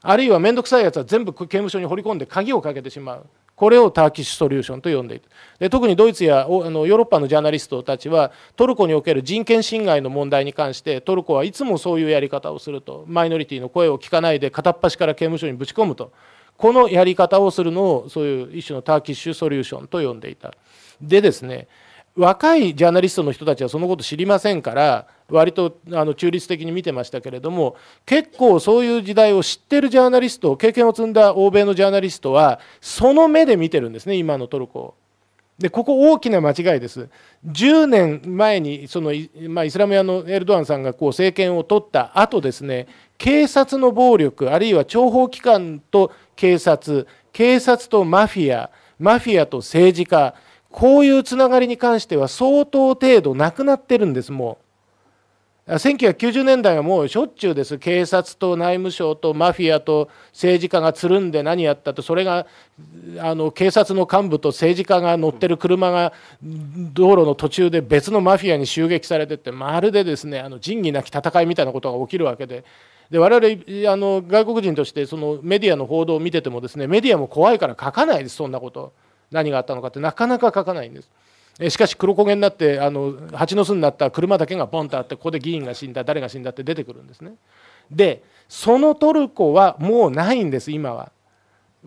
あるいは面倒くさいやつは全部刑務所に放り込んで鍵をかけてしまうこれをターキッシュソリューションと呼んでいるで特にドイツやあのヨーロッパのジャーナリストたちはトルコにおける人権侵害の問題に関してトルコはいつもそういうやり方をするとマイノリティの声を聞かないで片っ端から刑務所にぶち込むとこのやり方をするのをそういう一種のターキッシュソリューションと呼んでいたでですね若いジャーナリストの人たちはそのこと知りませんから割とあの中立的に見てましたけれども結構そういう時代を知ってるジャーナリスト経験を積んだ欧米のジャーナリストはその目で見てるんですね今のトルコを。でここ大きな間違いです。10年前にその、まあ、イスラム屋のエルドアンさんがこう政権を取った後ですね警察の暴力あるいは諜報機関と警察警察とマフィアマフィアと政治家こういうつながりに関しては相当程度なくなってるんですもう。1990年代はもうしょっちゅうです警察と内務省とマフィアと政治家がつるんで何やったとそれがあの警察の幹部と政治家が乗ってる車が道路の途中で別のマフィアに襲撃されてってまるでですねあの仁義なき戦いみたいなことが起きるわけで。で我々あの外国人としてそのメディアの報道を見ててもですねメディアも怖いから書かないですそんなこと何があったのかってなかなか書かないんです。えしかし黒焦げになってあの蜂の巣になった車だけがポンとあってここで議員が死んだ誰が死んだって出てくるんですねでそのトルコはもうないんです今は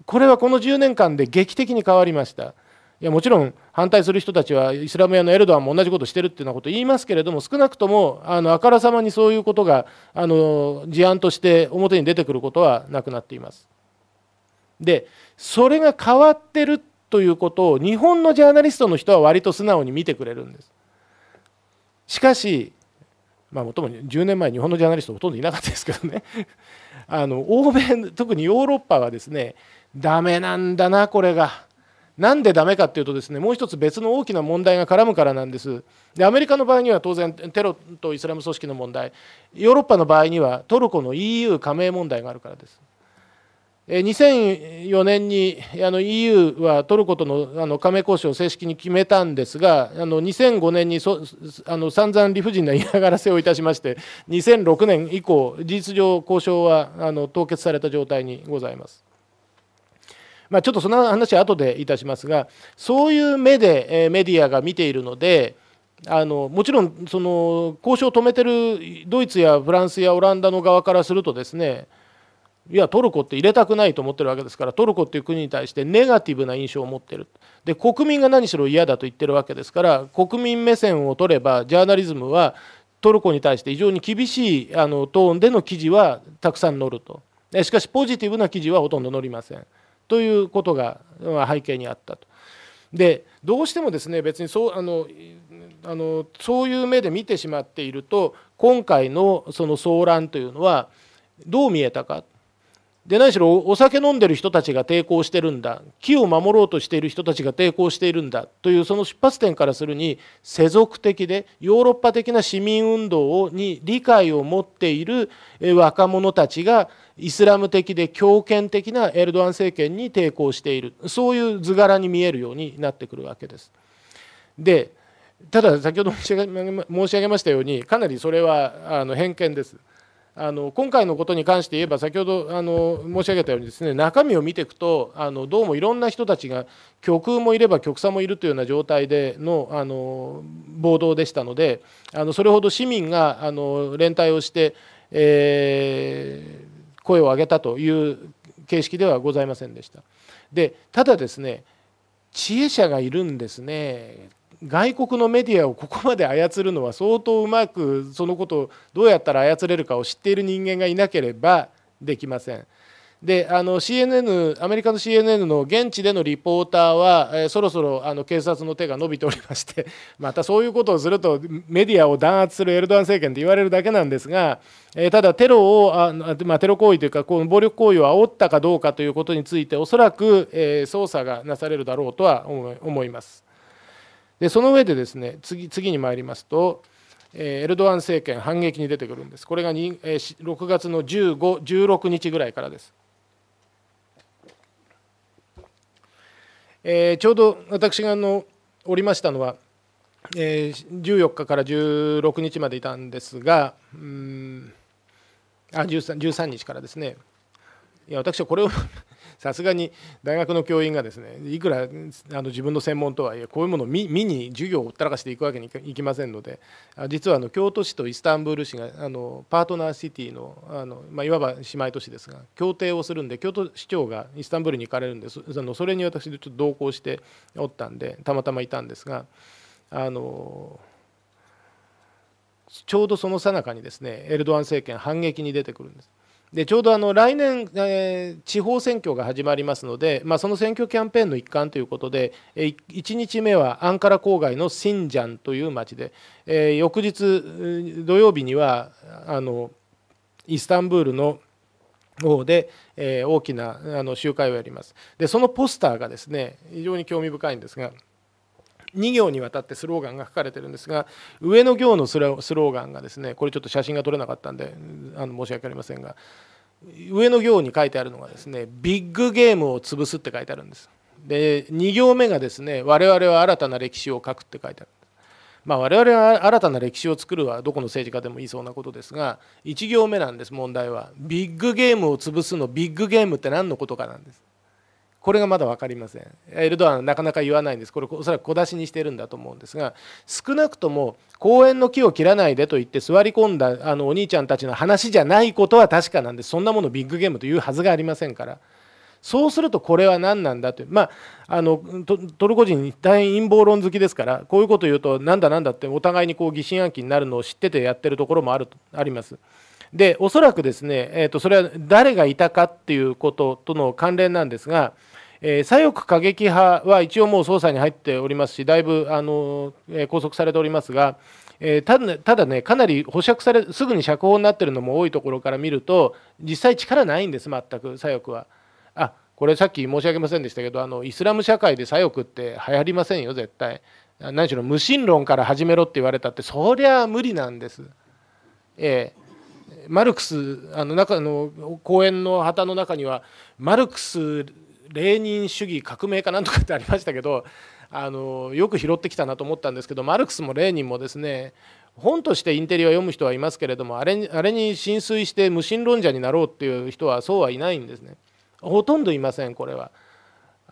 これはこの10年間で劇的に変わりましたいやもちろん反対する人たちはイスラム屋のエルドアンも同じことしてるっていうようなことを言いますけれども少なくともあのあからさまにそういうことがあの事案として表に出てくることはなくなっています。でそれが変わってるということを日本のジャーナリストの人は割と素直に見てくれるんです。しかし、まあ、もとも10年前日本のジャーナリストほとんどいなかったですけどね あの欧米特にヨーロッパはですねダメなんだなこれが。なんでダメかっていうとですねもう一つ別の大きな問題が絡むからなんですでアメリカの場合には当然テロとイスラム組織の問題ヨーロッパの場合にはトルコの EU 加盟問題があるからです2004年にあの EU はトルコとのあの加盟交渉を正式に決めたんですが、あの2005年にそあの散々理不尽な嫌がらせをいたしまして、2006年以降、事実上、交渉はあの凍結された状態にございます。まあ、ちょっとその話は後でいたしますが、そういう目でメディアが見ているので、あのもちろんその交渉を止めてるドイツやフランスやオランダの側からするとですねいやトルコって入れたくないと思ってるわけですからトルコっていう国に対してネガティブな印象を持ってるで国民が何しろ嫌だと言ってるわけですから国民目線を取ればジャーナリズムはトルコに対して非常に厳しいあのトーンでの記事はたくさん載るとしかしポジティブな記事はほとんど載りませんということが背景にあったと。でどうしてもですね別にそうあのあのそういう目で見てしまっていると今回のその騒乱というのはどう見えたかで何しろお酒飲んでる人たちが抵抗してるんだ木を守ろうとしている人たちが抵抗しているんだというその出発点からするに世俗的でヨーロッパ的な市民運動に理解を持っている若者たちがイスラム的で強権的なエルドアン政権に抵抗しているそういう図柄に見えるようになってくるわけです。でただ先ほど申し上げましたようにかなりそれはあの偏見です。あの今回のことに関して言えば先ほどあの申し上げたようにですね中身を見ていくとあのどうもいろんな人たちが極右もいれば極左もいるというような状態でのあの暴動でしたのであのそれほど市民があの連帯をして、えー、声を上げたという形式ではございませんでした。でただですね知恵者がいるんですね外国のメディアをここまで操るのは相当うまくそのことをどうやったら操れるかを知っている人間がいなければできません。であの CNN アメリカの CNN の現地でのリポーターは、えー、そろそろあの警察の手が伸びておりまして またそういうことをするとメディアを弾圧するエルドアン政権と言われるだけなんですが、えー、ただテロをあ、まあ、テロ行為というかこの暴力行為を煽ったかどうかということについておそらく、えー、捜査がなされるだろうとは思います。でその上でですね次次に参りますと、えエルドアン政権反撃に出てくるんですこれがに、え6月の1516日ぐらいからです。えー、ちょうど私があのおりましたのは、えー、14日から16日までいたんですがうんあ 13, 13日からですねいや私はこれをさすがに大学の教員がですねいくらあの自分の専門とはいえこういうものを見に授業をほったらかしていくわけにいきませんので実はあの京都市とイスタンブール市があのパートナーシティのあの、まあ、いわば姉妹都市ですが協定をするんで京都市長がイスタンブールに行かれるんでそのそれに私ちょっと同行しておったんでたまたまいたんですがあのちょうどそのさなかにですねエルドアン政権反撃に出てくるんです。でちょうどあの来年、えー、地方選挙が始まりますので、まあ、その選挙キャンペーンの一環ということで、えー、1日目はアンカラ郊外のシンジャンという町で、えー、翌日土曜日にはあのイスタンブールの方で、えー、大きなあの集会をやりますでそのポスターがですね非常に興味深いんですが。2行にわたってスローガンが書かれてるんですが上の行のスローガンがですねこれちょっと写真が撮れなかったんであの申し訳ありませんが上の行に書いてあるのがですねビッグゲームを潰すって書いてあるんですで2行目がですね我々は新たな歴史を書くって書いてあるまあ、我々は新たな歴史を作るはどこの政治家でも言いそうなことですが1行目なんです問題はビッグゲームを潰すのビッグゲームって何のことかなんですこれがまだ分かりませんエルドアンはなかなか言わないんですこれおそらく小出しにしてるんだと思うんですが少なくとも公園の木を切らないでと言って座り込んだあのお兄ちゃんたちの話じゃないことは確かなんでそんなものビッグゲームというはずがありませんから。そうするとこれは何なんだという、まあ、あのトルコ人大変陰謀論好きですからこういうことを言うとなんだなんだってお互いにこう疑心暗鬼になるのを知っててやってるところもあるあります。でおそらくですね、えーとそれは誰がいたかっていうこととの関連なんですがえ左翼過激派は一応もう捜査に入っておりますし、だいぶあの、え拘束されておりますが、えただね、かなり保釈され、すぐに釈放になってるのも多いところから見ると、実際、力ないんです、全く、左翼は。あこれ、さっき申し上げませんでしたけど、あのイスラム社会で左翼って流行りませんよ、絶対。何しろ無神論から始めろって言われたって、そりゃ無理なんです。ええー、マルクスあの中の公園の旗の中にはマルクスレーニン主義革命かなんとかってありましたけど あのよく拾ってきたなと思ったんですけどマルクスもレーニンもですね本としてインテリを読む人はいますけれどもあれあれに浸水して無神論者になろうっていう人はそうはいないんですねほとんどいませんこれは。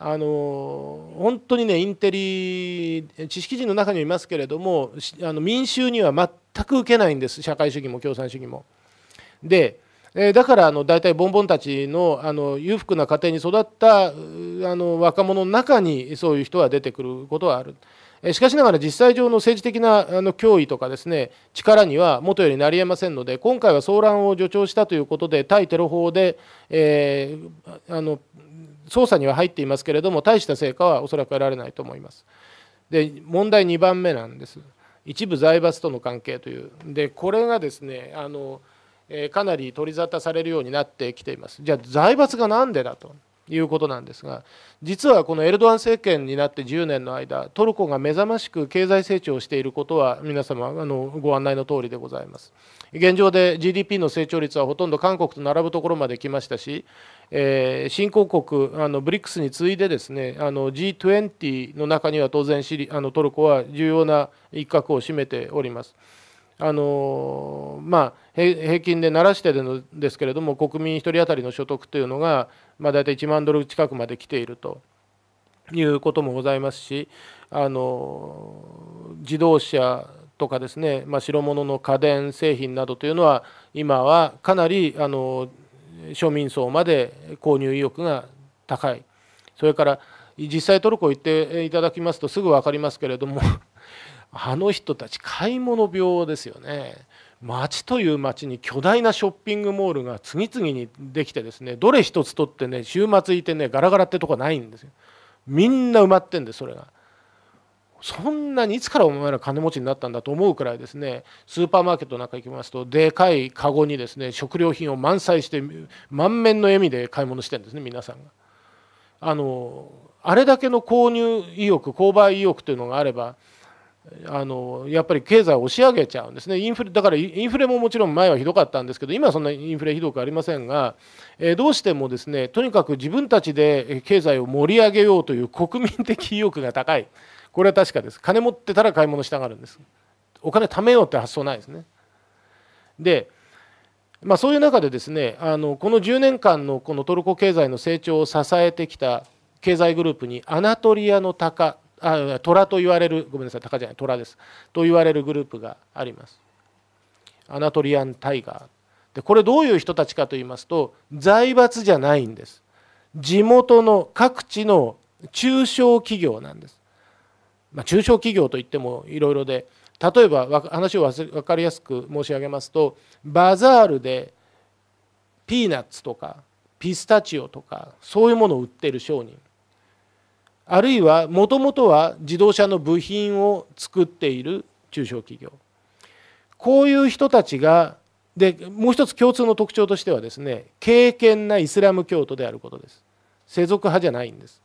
あの本当にねインテリ知識人の中にはいますけれどもあの民衆には全く受けないんです社会主義も共産主義も。でえだからあの大体ボンボンたちのあの裕福な家庭に育ったあの若者の中にそういう人は出てくることはある。しかしながら実際上の政治的なあの脅威とかですね力にはもとよりなりえませんので今回は騒乱を助長したということで対テロ法で、えー、あの捜査には入っていますけれども大した成果はおそらく得られないと思います。で問題2番目なんです一部財閥との関係というでこれがですねあのかなり取り沙汰されるようになってきています。じゃあ財閥が何でだということなんですが実はこのエルドアン政権になって10年の間トルコが目覚ましく経済成長していることは皆様あのご案内の通りでございます。現状で GDP の成長率はほとんど韓国と並ぶところまで来ましたし、えー、新興国あの BRICS に次いでですねあの G20 の中には当然あのトルコは重要な一角を占めております。あのまあ、平均でならしてるのですけれども国民1人当たりの所得というのが、まあ、大体1万ドル近くまで来ているということもございますしあの自動車とかですね、まあ、白物の家電製品などというのは今はかなりあの庶民層まで購入意欲が高いそれから実際トルコ行っていただきますとすぐ分かりますけれどもあの人たち買い物病ですよね町という町に巨大なショッピングモールが次々にできてですねどれ一つ取ってね週末いてねガラガラってとこないんですよみんな埋まってんですそれがそんなにいつからお前ら金持ちになったんだと思うくらいですねスーパーマーケットなんか行きますとでかいカゴにですね食料品を満載して満面の笑みで買い物してるんですね皆さんがあのあれだけの購入意欲購買意欲というのがあればあのやっぱり経済を押し上げちゃうんですねインフレ、だからインフレももちろん前はひどかったんですけど、今はそんなインフレひどくありませんが、えどうしてもですねとにかく自分たちで経済を盛り上げようという国民的意欲が高い、これは確かです、金持ってたら買い物したがるんです、お金貯めようって発想ないですね。でまあ、そういう中でですねあのこの10年間のこのトルコ経済の成長を支えてきた経済グループにアナトリアの鷹あ虎と言われるごめんなさい鷹じゃない虎ですと言われるグループがありますアナトリアン・タイガーでこれどういう人たちかと言いますと財閥じゃないんです地元の各地の中小企業なんです、まあ、中小企業といってもいろいろで例えば話を分かりやすく申し上げますとバザールでピーナッツとかピスタチオとかそういうものを売ってる商人あるいはもともとは自動車の部品を作っている中小企業こういう人たちがでもう一つ共通の特徴としてはですね敬虔なイスラム教徒であることです世俗派じゃないんです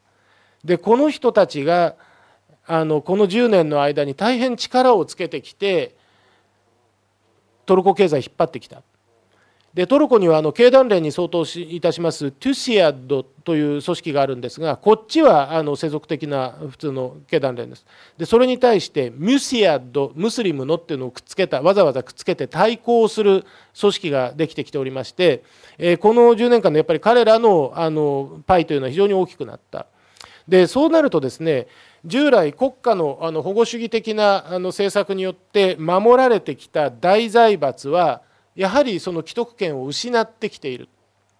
でこの人たちがあのこの10年の間に大変力をつけてきてトルコ経済引っ張ってきたでトルコにはあの経団連に相当いたしますトゥシアッドという組織があるんですがこっちはあの世俗的な普通の経団連ですでそれに対してミュシアッドムスリムのっていうのをくっつけたわざわざくっつけて対抗する組織ができてきておりまして、えー、この10年間のやっぱり彼らのあのパイというのは非常に大きくなった。でそうなるとですね従来国家のあの保護主義的なあの政策によって守られてきた大財閥はやはりその既得権を失ってきている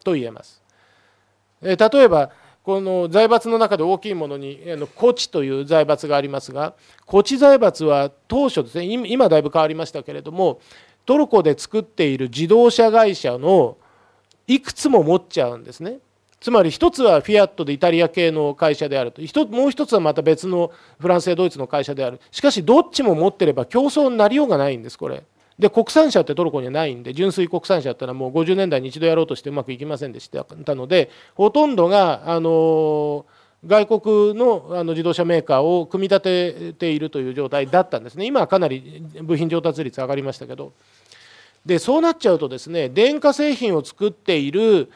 と言えます。例えばこの財閥の中で大きいものに高知という財閥がありますが高知財閥は当初ですね今だいぶ変わりましたけれどもトルコで作っている自動車会社のいくつも持っちゃうんですね。つまり一つはフィアットでイタリア系の会社であるともう一つはまた別のフランスやドイツの会社であるしかしどっちも持ってれば競争になりようがないんですこれで国産車ってトルコにはないんで純粋国産車ってのはもう50年代に一度やろうとしてうまくいきませんでしたのでほとんどがあの外国のあの自動車メーカーを組み立てているという状態だったんですね今はかなり部品上達率上がりましたけどでそうなっちゃうとですね電化製品を作っている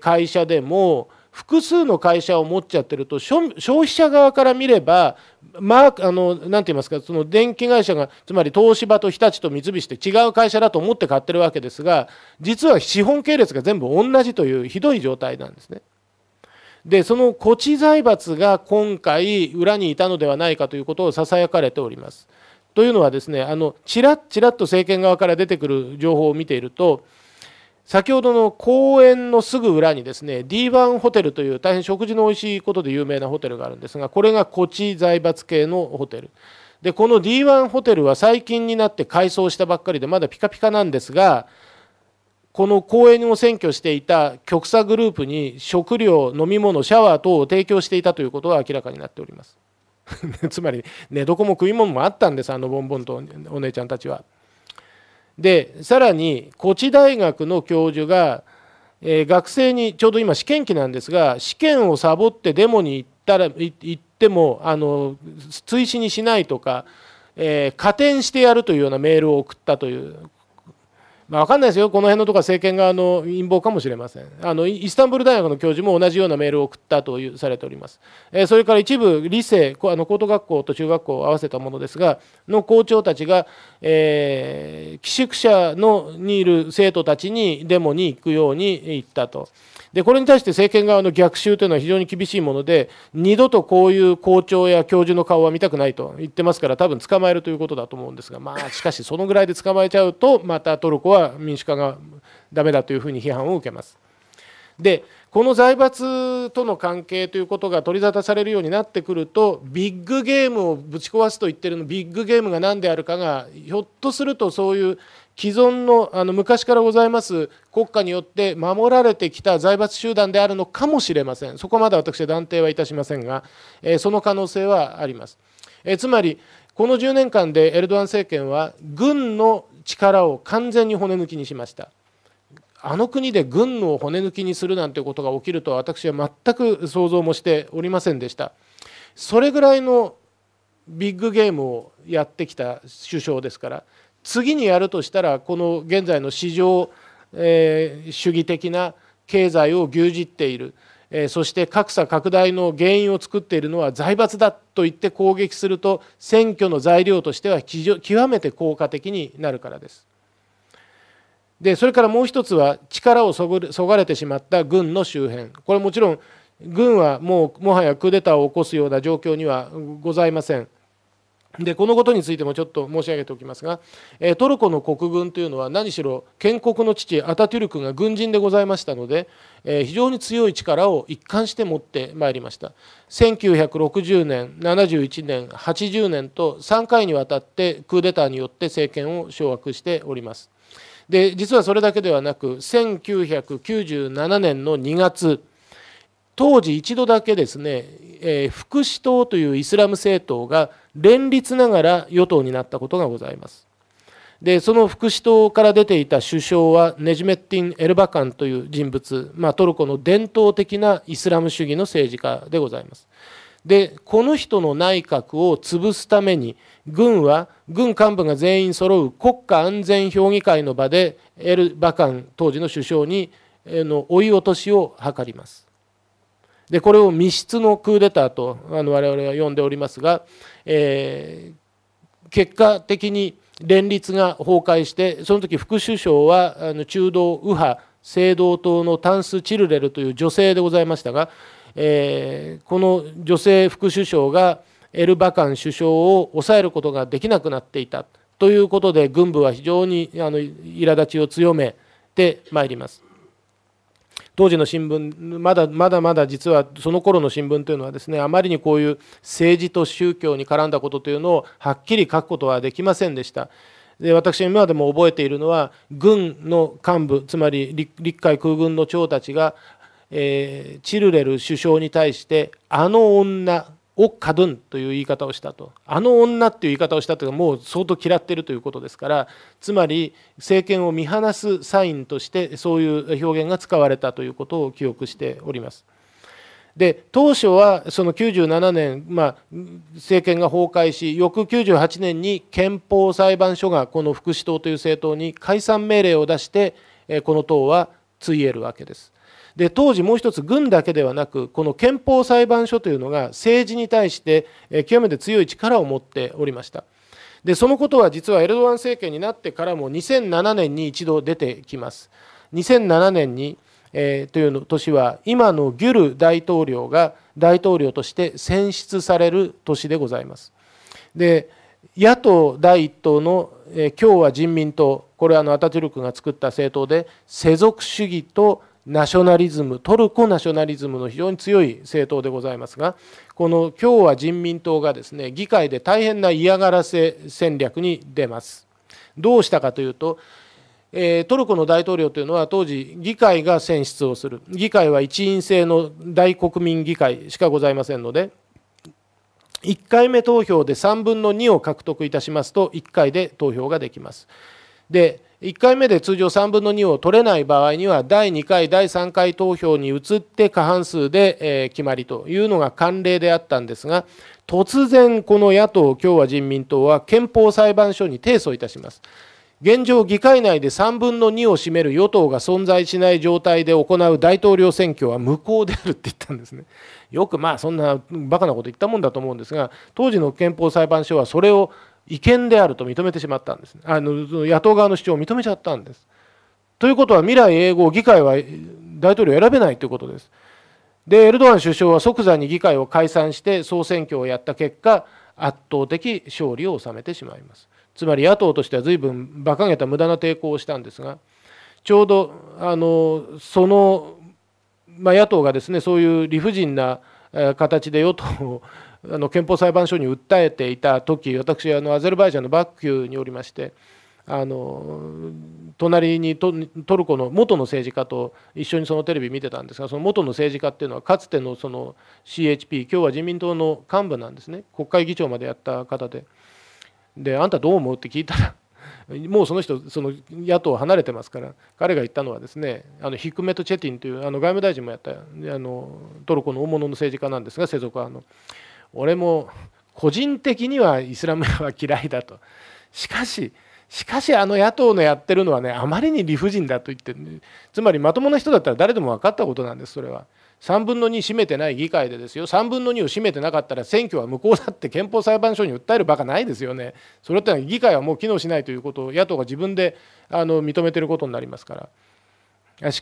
会社でも複数の会社を持っちゃってると消費者側から見ればまあ、あのなんて言いますかその電気会社がつまり東芝と日立と三菱って違う会社だと思って買ってるわけですが実は資本系列が全部同じというひどい状態なんですね。でその古地財閥が今回裏にいたのではないかということをささやかれております。というのはですねあのちらっちらっと政権側から出てくる情報を見ていると先ほどの公園のすぐ裏にですね D1 ホテルという大変食事のおいしいことで有名なホテルがあるんですがこれが土地財閥系のホテルでこの D1 ホテルは最近になって改装したばっかりでまだピカピカなんですがこの公園を占拠していた極左グループに食料飲み物シャワー等を提供していたということが明らかになっております つまり寝床も食い物もあったんですあのボンボンとお姉ちゃんたちは。でさらに高知大学の教授が、えー、学生にちょうど今試験期なんですが試験をサボってデモに行ったら行ってもあの追試にしないとか、えー、加点してやるというようなメールを送ったというまあ、分かんないですよ、この辺のところは政権側の陰謀かもしれませんあの、イスタンブール大学の教授も同じようなメールを送ったとされております、えそれから一部、理性、あの高等学校と中学校を合わせたものですが、の校長たちが、えー、寄宿舎のにいる生徒たちにデモに行くように言ったと。でこれに対して政権側の逆襲というのは非常に厳しいもので二度とこういう校長や教授の顔は見たくないと言ってますから多分捕まえるということだと思うんですがまあしかしそのぐらいで捕まえちゃうとまたトルコは民主化がダメだというふうに批判を受けます。でこの財閥との関係ということが取り沙汰されるようになってくるとビッグゲームをぶち壊すと言ってるのビッグゲームが何であるかがひょっとするとそういう既存のあの昔からございます国家によって守られてきた財閥集団であるのかもしれませんそこまで私は断定はいたしませんが、えその可能性はあります、えつまりこの10年間でエルドアン政権は軍の力を完全に骨抜きにしましたあの国で軍を骨抜きにするなんてことが起きるとは私は全く想像もしておりませんでしたそれぐらいのビッグゲームをやってきた首相ですから次にやるとしたらこの現在の市場、えー、主義的な経済を牛耳っている、えー、そして格差拡大の原因を作っているのは財閥だと言って攻撃すると選挙の材料としては極めて効果的になるからです。でそれからもう一つは力をそがれてしまった軍の周辺これもちろん軍はもうもはやクーデターを起こすような状況にはございませんでこのことについてもちょっと申し上げておきますが、えトルコの国軍というのは何しろ建国の父アタトゥルクが軍人でございましたので、え非常に強い力を一貫して持ってまいりました1960年71年80年と3回にわたってクーデターによって政権を掌握しておりますで実はそれだけではなく1997年の2月当時一度だけですね、えー、福祉党というイスラム政党が連立ながら与党になったことがございます。でその福祉党から出ていた首相はネジメッティン・エルバカンという人物、まあ、トルコの伝統的なイスラム主義の政治家でございます。でこの人の内閣を潰すために軍は軍幹部が全員揃う国家安全評議会の場でエル・バカン当時の首相にの追い落としを図ります。でこれを密室のクーデターとあの我々は呼んでおりますが、えー、結果的に連立が崩壊してその時副首相はあの中道右派青道党のタンス・チルレルという女性でございましたが、えー、この女性副首相がエルバカン首相を抑えることができなくなっていたということで軍部は非常にあの苛立ちを強めてまいります。当時の新聞まだまだまだ実はその頃の新聞というのはですねあまりにこういう政治と宗教に絡んだことというのをはっきり書くことはできませんでした。で私今でも覚えているのは軍の幹部つまり陸海空軍の長たちが、えー、チルレル首相に対して「あの女」オッカドゥンという言い方をしたとあの女という言い方をしたというのはもう相当嫌っているということですからつまり政権を見放すサインとしてそういう表現が使われたということを記憶しております。で当初はその97年、まあ、政権が崩壊し翌98年に憲法裁判所がこの福祉党という政党に解散命令を出してこの党はついえるわけです。で当時もう一つ軍だけではなくこの憲法裁判所というのが政治に対して極めて強い力を持っておりましたでそのことは実はエルドアン政権になってからも2007年に一度出てきます2007年に、えー、というの年は今のギュル大統領が大統領として選出される年でございますで野党第1党の、えー、今日は人民党これはあのアタチュルクが作った政党で世俗主義とナショナリズムトルコナショナリズムの非常に強い政党でございますがこの今日は人民党がですね議会で大変な嫌がらせ戦略に出ますどうしたかというとトルコの大統領というのは当時議会が選出をする議会は一員制の大国民議会しかございませんので1回目投票で3分の2を獲得いたしますと1回で投票ができます。で1回目で通常3分の2を取れない場合には第2回第3回投票に移って過半数で決まりというのが慣例であったんですが突然この野党共和人民党は憲法裁判所に提訴いたします現状議会内で3分の2を占める与党が存在しない状態で行う大統領選挙は無効であるって言ったんですねよくまあそんなバカなこと言ったもんだと思うんですが当時の憲法裁判所はそれを違憲であると認めてしまったんですあの野党側の主張を認めちゃったんです。ということは未来永劫議会は大統領を選べないということです。でエルドアン首相は即座に議会を解散して総選挙をやった結果圧倒的勝利を収めてしまいます。つまり野党としては随分馬鹿げた無駄な抵抗をしたんですがちょうどあのその、まあ、野党がですねそういう理不尽な形で与党をあの憲法裁判所に訴えていた時私あのアゼルバイジャンのバックにおりましてあの隣にトルコの元の政治家と一緒にそのテレビ見てたんですがその元の政治家っていうのはかつてのその CHP 今日は自民党の幹部なんですね国会議長までやった方でであんたどう思うって聞いたら もうその人その野党を離れてますから彼が言ったのはですねあのヒクメト・チェティンというあの外務大臣もやったあのトルコの大物の政治家なんですが世俗派の。俺も個人的にはイスラムは嫌いだとしかししかしあの野党のやってるのはねあまりに理不尽だと言って、ね、つまりまともな人だったら誰でも分かったことなんですそれは。3分の2占めてない議会でですよ3分の2を占めてなかったら選挙は無効だって憲法裁判所に訴えるばかないですよねそれってのは議会はもう機能しないということを野党が自分であの認めてることになりますから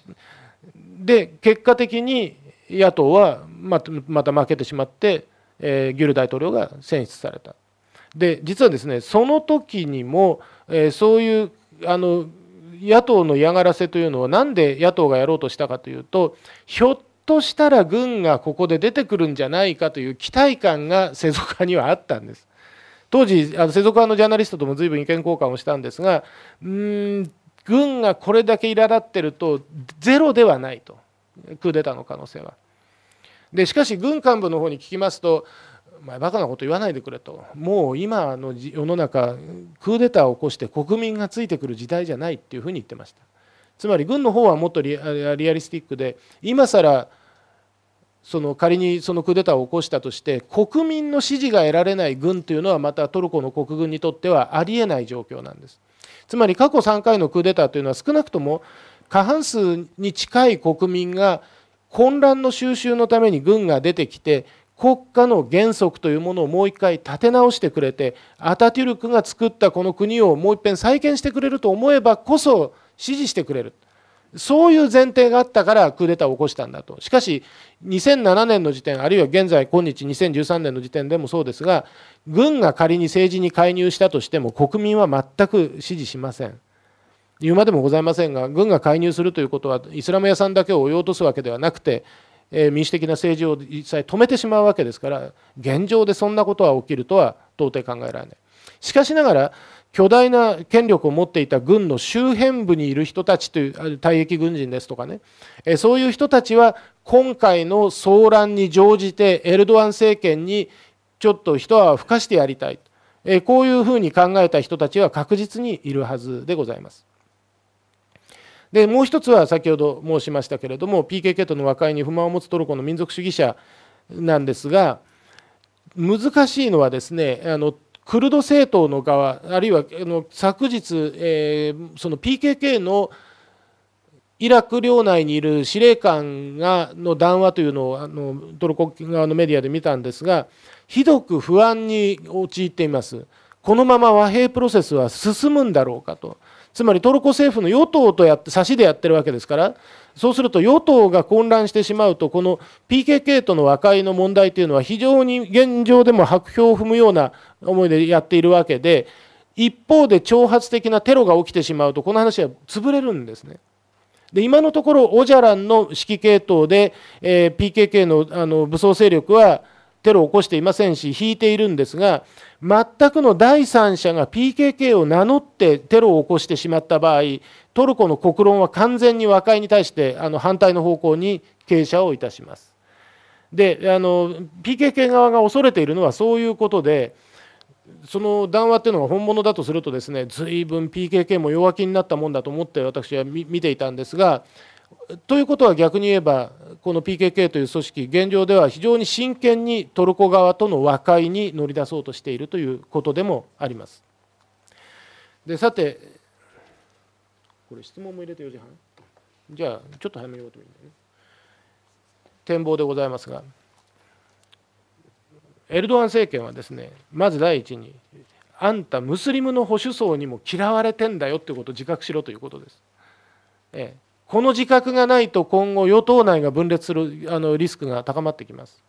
で結果的に野党はまた負けてしまってえー、ギュル大統領が選出された。で実はですねその時にも、えー、そういうあの野党の嫌がらせというのは何で野党がやろうとしたかというとひょっとしたら軍がここで出てくるんじゃないかという期待感が世俗派にはあったんです。当時あの世俗派のジャーナリストとも随分意見交換をしたんですがうん軍がこれだけ苛立ってるとゼロではないとクーデターの可能性は。でしかし軍幹部の方に聞きますと前バカなこと言わないでくれともう今の世の中クーデターを起こして国民がついてくる時代じゃないっていうふうに言ってましたつまり軍の方はもっとリアリスティックで今更その仮にそのクーデターを起こしたとして国民の支持が得られない軍というのはまたトルコの国軍にとってはありえない状況なんですつまり過去3回のクーデターというのは少なくとも過半数に近い国民が混乱の収拾のために軍が出てきて国家の原則というものをもう一回立て直してくれてアタティルクが作ったこの国をもう一遍再建してくれると思えばこそ支持してくれるそういう前提があったからクーデターを起こしたんだとしかし2007年の時点あるいは現在今日2013年の時点でもそうですが軍が仮に政治に介入したとしても国民は全く支持しません。言うまでもございませんが軍が介入するということはイスラム屋さんだけを追い落とすわけではなくて、え民主的な政治を実際止めてしまうわけですから現状でそんなことは起きるとは到底考えられない。しかしながら巨大な権力を持っていた軍の周辺部にいる人たちという退役軍人ですとかねそういう人たちは今回の騒乱に乗じてエルドアン政権にちょっと一泡吹かしてやりたいこういうふうに考えた人たちは確実にいるはずでございます。でもう一つは先ほど申しましたけれども PKK との和解に不満を持つトルコの民族主義者なんですが難しいのはですねあのクルド政党の側あるいはあの昨日、えー、その PKK のイラク領内にいる司令官がの談話というのをあのトルコ側のメディアで見たんですがひどく不安に陥っています。このまま和平プロセスは進むんだろうかと。つまりトルコ政府の与党とやって差しでやってるわけですからそうすると与党が混乱してしまうとこの PKK との和解の問題というのは非常に現状でも白票を踏むような思いでやっているわけで一方で挑発的なテロが起きてしまうとこの話は潰れるんですね。で今のところオジャランの指揮系統で、えー、PKK のあの武装勢力はテロを起こしていませんし、引いているんですが、全くの第三者が PKK を名乗ってテロを起こしてしまった場合、トルコの国論は完全に和解に対してあの反対の方向に傾斜をいたします。であの PKK 側が恐れているのはそういうことでその談話っていうのが本物だとするとですね随分 PKK も弱気になったもんだと思って私は見ていたんですがということは逆に言えばこの PKK という組織現状では非常に真剣にトルコ側との和解に乗り出そうとしているということでもあります。でさてこれ質問も入れて4時半じゃあちょっと早めに終わってもいいんだね。展望でございますがエルドアン政権はですねまず第一にあんたムスリムの保守層にも嫌われてんだよってことを自覚しろということです。ええこの自覚がないと今後与党内が分裂するあのリスクが高まってきます。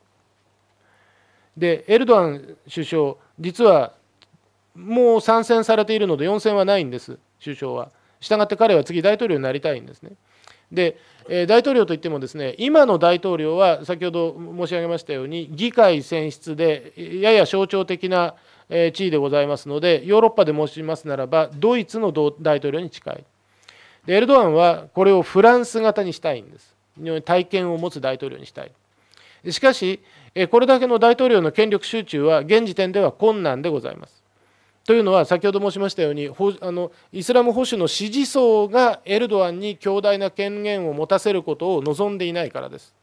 でエルドアン首相実はもう参戦されているので4選はないんです首相は。したがって彼は次大統領になりたいんですね。で、え大統領といってもですね今の大統領は先ほど申し上げましたように議会選出でやや象徴的な地位でございますのでヨーロッパで申しますならばドイツの大統領に近い。でエルドアンはこれをフランス型にしたいんです体験を持つ大統領にしたいしかしこれだけの大統領の権力集中は現時点では困難でございますというのは先ほど申しましたようにあのイスラム保守の支持層がエルドアンに強大な権限を持たせることを望んでいないからです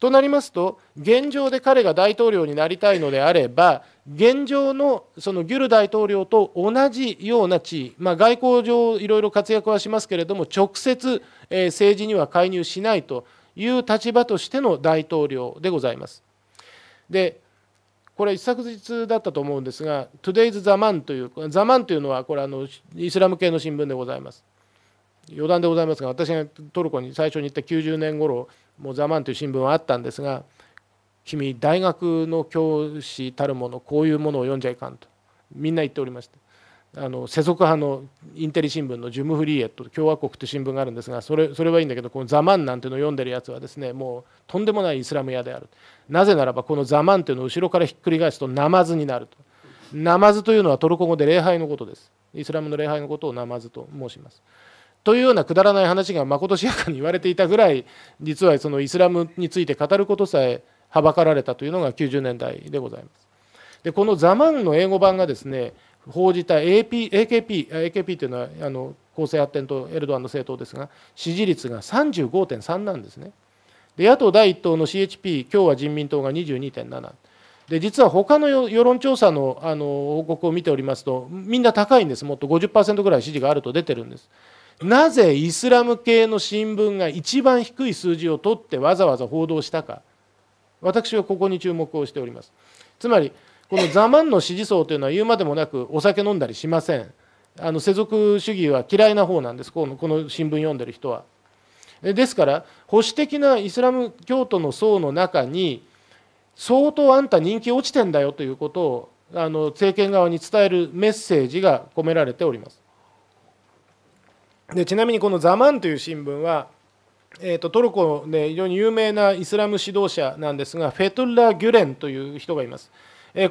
となりますと現状で彼が大統領になりたいのであれば現状のそのギュル大統領と同じような地位、まあ、外交上いろいろ活躍はしますけれども直接、え政治には介入しないという立場としての大統領でございます。でこれ一昨日だったと思うんですが「Today's the Man」という「ザマンというのはこれあのイスラム系の新聞でございます。余談でございますが私がトルコに最初に行った90年頃もう「ザ・マン」という新聞はあったんですが君大学の教師たるものこういうものを読んじゃいかんとみんな言っておりましてあの世俗派のインテリ新聞のジュム・フリーエット共和国という新聞があるんですがそれそれはいいんだけどこの「ザ・マン」なんていうのを読んでるやつはですねもうとんでもないイスラム屋であるなぜならばこの「ザ・マン」というのを後ろからひっくり返すとナマズになるとナマズというのはトルコ語で礼拝のことですイスラムの礼拝のことをナマズと申しますというようなくだらない話がまことしやかに言われていたぐらい実はそのイスラムについて語ることさえはばかられたというのが90年代でございます。でこの「ザマンの英語版がですね報じた AP AKP, AKP というのはあの公正発展とエルドアンの政党ですが支持率が35.3なんですね。で野党第1党の CHP 共和人民党が22.7。で実は他の世論調査のあの報告を見ておりますとみんな高いんですもっと50%ぐらい支持があると出てるんですなぜイスラム系の新聞が一番低い数字を取ってわざわざ報道したか私はここに注目をしておりますつまりこのザマンの支持層というのは言うまでもなくお酒飲んだりしませんあの世俗主義は嫌いな方なんですこのこの新聞読んでる人はですから保守的なイスラム教徒の層の中に相当あんた人気落ちてんだよということをあの政権側に伝えるメッセージが込められておりますでちなみにこの「ザ・マン」という新聞は、えーと、トルコで非常に有名なイスラム指導者なんですがフェトゥラ・ギュレンという人がいます。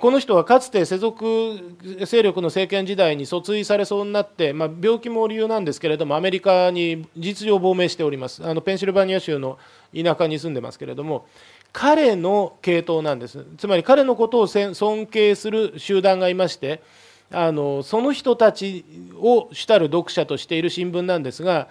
この人はかつて世俗勢力の政権時代に訴追されそうになって、まあ、病気も理由なんですけれどもアメリカに実情亡命しておりますあのペンシルバニア州の田舎に住んでますけれども彼の系統なんですつまり彼のことを尊敬する集団がいましてあのその人たちを主たる読者としている新聞なんですが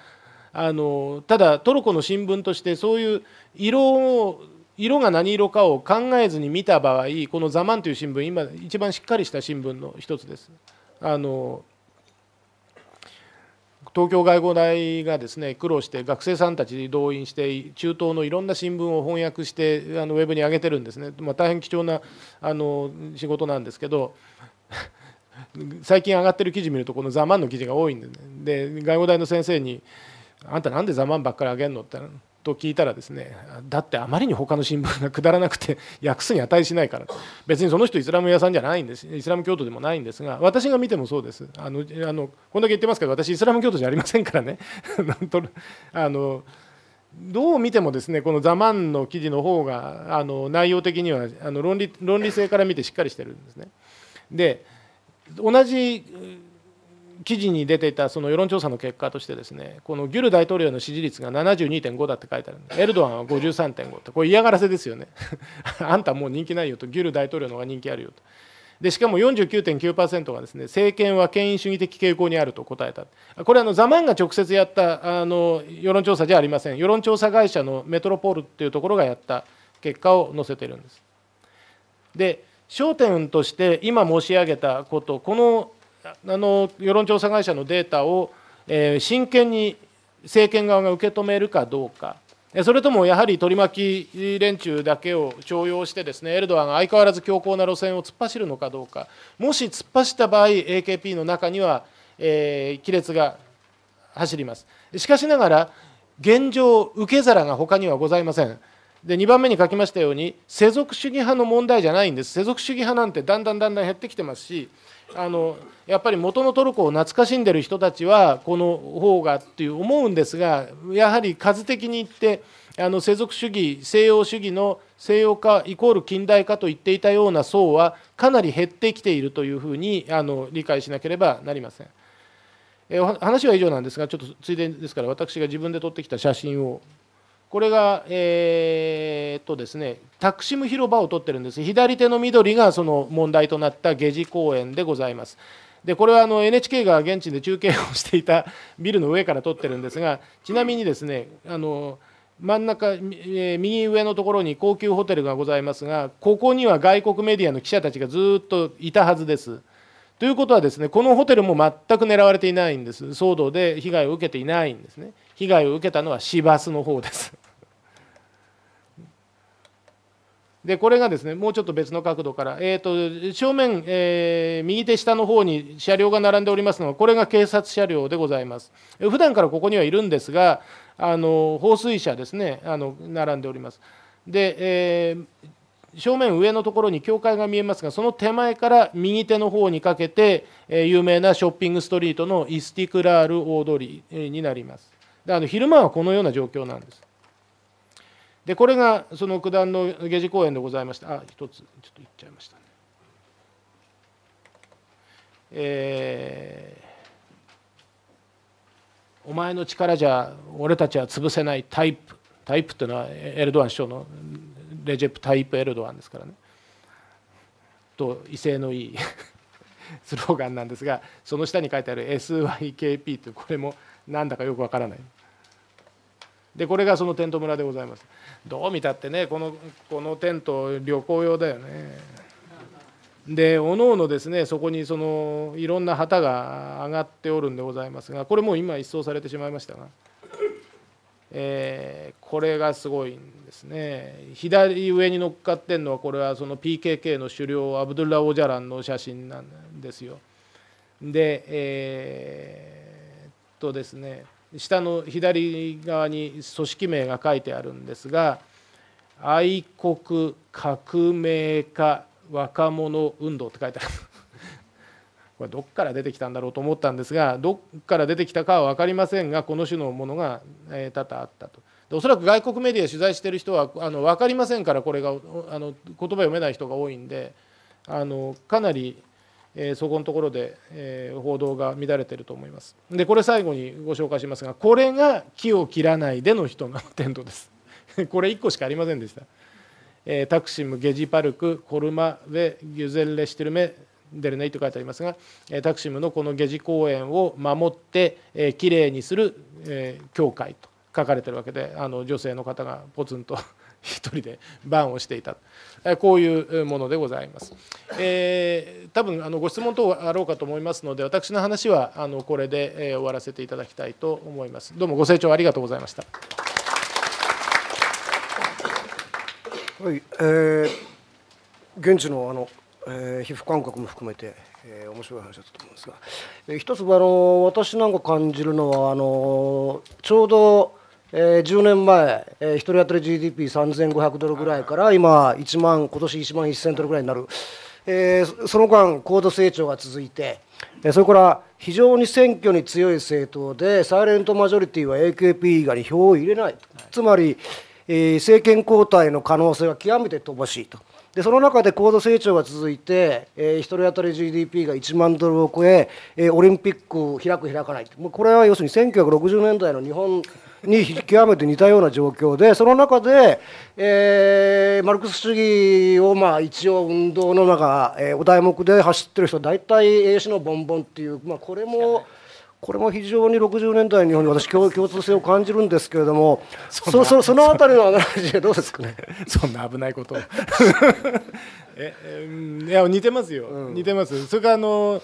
あのただトルコの新聞としてそういう色を色が何色かを考えずに見た場合この「ザマンという新聞今一番しっかりした新聞の一つです。あの東京外語大がですね苦労して学生さんたちに動員して中東のいろんな新聞を翻訳してあのウェブに上げてるんですね、まあ、大変貴重なあの仕事なんですけど 最近上がってる記事見るとこの「ザ・マン」の記事が多いんで,、ね、で外語大の先生に「あんたなんで「ザ・マン」ばっかりあげんの?」ってと聞いたらですねだってあまりに他の新聞がくだらなくて訳すに値しないから別にその人イスラム屋さんじゃないんですイスラム教徒でもないんですが私が見てもそうですあのあのこんだけ言ってますけど私イスラム教徒じゃありませんからね あのどう見てもですねこの「ザ・マン」の記事の方があの内容的にはあの論理論理性から見てしっかりしてるんですね。で同じ記事に出ていたその世論調査の結果としてですねこのギュル大統領の支持率が72.5だって書いてあるエルドアンは53.5ってこれ嫌がらせですよね あんたもう人気ないよとギュル大統領の方が人気あるよとでしかも49.9%がですね政権は権威主義的傾向にあると答えたこれあのザマンが直接やったあの世論調査じゃありません世論調査会社のメトロポールっていうところがやった結果を載せてるんですで焦点として今申し上げたこと、このあの世論調査会社のデータを、えー、真剣に政権側が受け止めるかどうか、それともやはり取り巻き連中だけを徴用して、ですねエルドアンが相変わらず強硬な路線を突っ走るのかどうか、もし突っ走った場合、AKP の中には、えー、亀裂が走ります。しかしながら現状、受け皿が他にはございません。で2番目に書きましたように世俗主義派の問題じゃないんです世俗主義派なんてだんだんだんだん減ってきてますしあのやっぱり元のトルコを懐かしんでる人たちはこの方がっていう思うんですがやはり数的に言ってあの世俗主義西洋主義の西洋化イコール近代化と言っていたような層はかなり減ってきているというふうにあの理解しなければなりません。え話は以上なんですがちょっとついでですから私が自分で撮ってきた写真をこれが、えー、とですね、タクシム広場を取ってるんです。左手の緑がその問題となった下地公園でございます。でこれはあの NHK が現地で中継をしていたビルの上から撮ってるんですがちなみにですねあの真ん中、え右上のところに高級ホテルがございますがここには外国メディアの記者たちがずっといたはずです。ということはですねこのホテルも全く狙われていないんです騒動で被害を受けていないんですね。被害を受けたのは市バスの方です。でこれがですねもうちょっと別の角度から、えーと、正面、えー、右手下の方に車両が並んでおりますのはこれが警察車両でございます普段からここにはいるんですがあの放水車ですねあの並んでおりますで、えー、正面上のところに教会が見えますがその手前から右手の方にかけて、え有名なショッピングストリートのイスティクラール大通りになりますであの昼間はこのような状況なんです。でこれがその九段の下地公園でございましたあ一つちょっといっちゃいましたね。えー、お前の力じゃ俺たちは潰せないタイプタイプというのはエルドアン首相のレジェプ・タイプ・エルドアンですからねと威勢のいい スローガンなんですがその下に書いてある SYKP というこれもなんだかよくわからないでこれがそのテント村でございますどう見たってねこのこのテント旅行用だよねでおのおのですねそこにそのいろんな旗が上がっておるんでございますがこれもう今一掃されてしまいましたが、えー、これがすごいんですね左上に乗っかってんのはこれはその PKK の首領アブドゥルラ・オジャランの写真なんですよでえー、っとですね下の左側に組織名が書いてあるんですが愛国革命家若者運動って書いてある これどっから出てきたんだろうと思ったんですがどっから出てきたかは分かりませんがこの種のものが多々あったと。でおそらく外国メディア取材してる人はあの分かりませんからこれがあの言葉読めない人が多いんであのかなりえそこのところで、え報道が乱れてると思います。でこれ最後にご紹介しますがこれが木を切らないでの人のテントです。これ1個しかありませんでした。えタクシムゲジパルクコルマェ・ギュゼルレシテルメデルネイと書いてありますがタクシムのこの下地公園を守ってきれいにする教会と書かれてるわけであの女性の方がポツンと一人でバをしていたこういうものでございます。えー、多分あのご質問等あろうかと思いますので私の話はあのこれで、え終わらせていただきたいと思います。どうもご清聴ありがとうございました。はい、えー、現地のあの、えー、皮膚感覚も含めて、えー、面白い話だと思うんですが、えー、一つあの私なんか感じるのはあのちょうどえー、10年前、えー、1人当たり GDP3500 ドルぐらいから今1万今年1万1000ドルぐらいになる、えー、その間高度成長が続いて、えー、それから非常に選挙に強い政党でサイレントマジョリティは AKP 以外に票を入れない、はい、つまり、えー、政権交代の可能性は極めて乏しいと。でその中で高度成長が続いて、えー、1人当たり GDP が1万ドルを超ええー、オリンピック開く、開かないもうこれは要するに1960年代の日本に極めて似たような状況でその中で、えー、マルクス主義をまあ一応運動の中、えー、お題目で走ってる人大体英史のボンボンっていう、まあ、これも。これも非常に60年代の日本に私共通性を感じるんですけれどもそそその辺りの話はどうですかね そんな危ないこと ええいや似てますよ、うん、似てますそれからあの